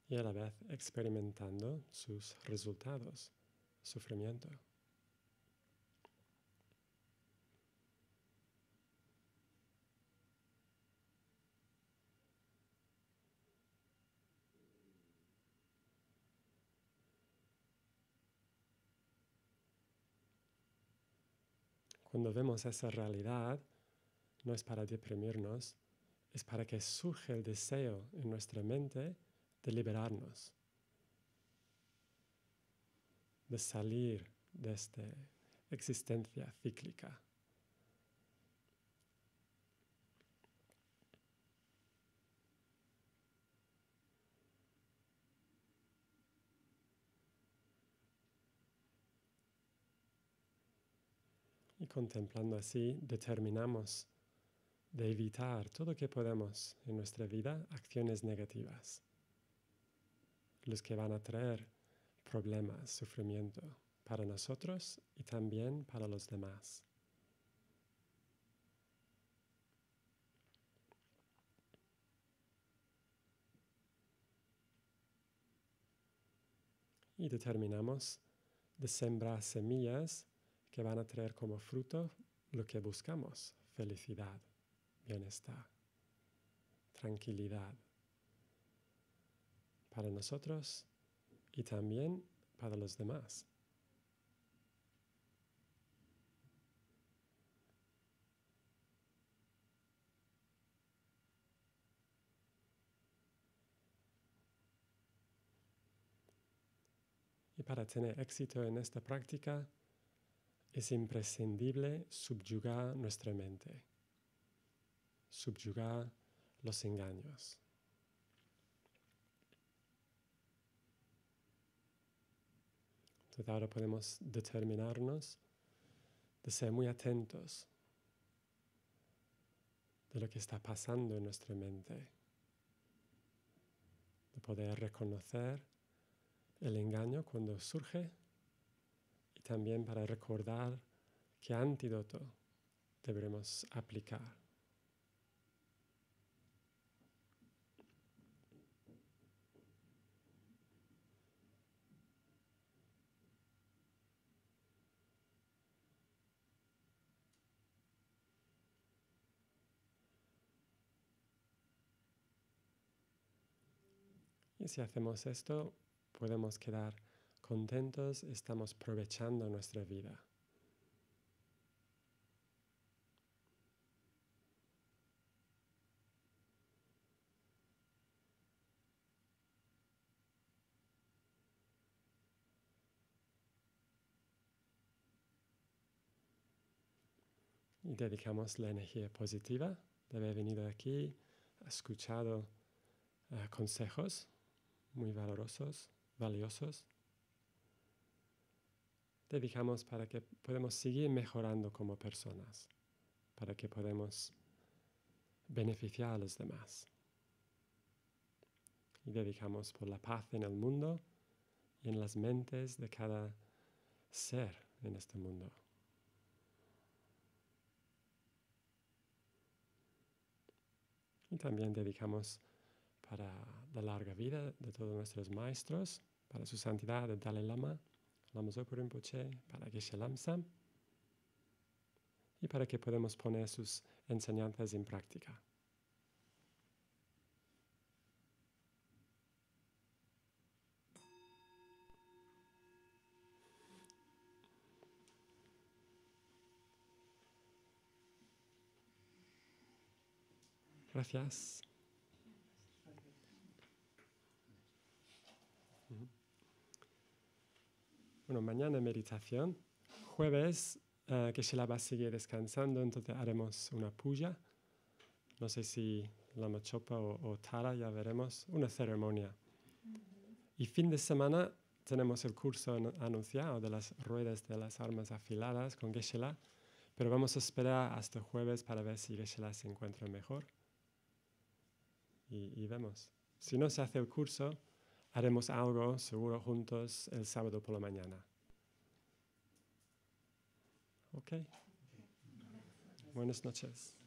y a la vez experimentando sus resultados, sufrimiento. Cuando vemos esa realidad, no es para deprimirnos, es para que surge el deseo en nuestra mente de liberarnos, de salir de esta existencia cíclica. Y contemplando así, determinamos de evitar todo lo que podemos en nuestra vida acciones negativas los que van a traer problemas, sufrimiento para nosotros y también para los demás. Y determinamos de sembrar semillas que van a traer como fruto lo que buscamos, felicidad, bienestar, tranquilidad para nosotros y también para los demás. Y para tener éxito en esta práctica es imprescindible subyugar nuestra mente, subyugar los engaños. Entonces ahora podemos determinarnos de ser muy atentos de lo que está pasando en nuestra mente, de poder reconocer el engaño cuando surge y también para recordar qué antídoto debemos aplicar. si hacemos esto, podemos quedar contentos, estamos aprovechando nuestra vida. Y dedicamos la energía positiva de haber venido aquí, escuchado eh, consejos muy valorosos, valiosos. Dedicamos para que podamos seguir mejorando como personas, para que podamos beneficiar a los demás. Y dedicamos por la paz en el mundo y en las mentes de cada ser en este mundo. Y también dedicamos para la larga vida de todos nuestros maestros, para su santidad de Dalai Lama, Lama Rinpoche, para Geshe Lamsa, y para que podamos poner sus enseñanzas en práctica. Gracias. bueno, mañana meditación, jueves eh, que que la va a seguir descansando, entonces haremos una puya, no sé si la machopa o, Tara, ya veremos, una ceremonia. Y fin de semana tenemos el curso anunciado de las ruedas de las armas afiladas con geshe pero vamos a esperar hasta jueves para ver si Geshe-la se encuentra mejor. y, vemos. Si no se hace el curso, haremos algo seguro juntos el sábado por la mañana. ¿Ok? Buenas noches.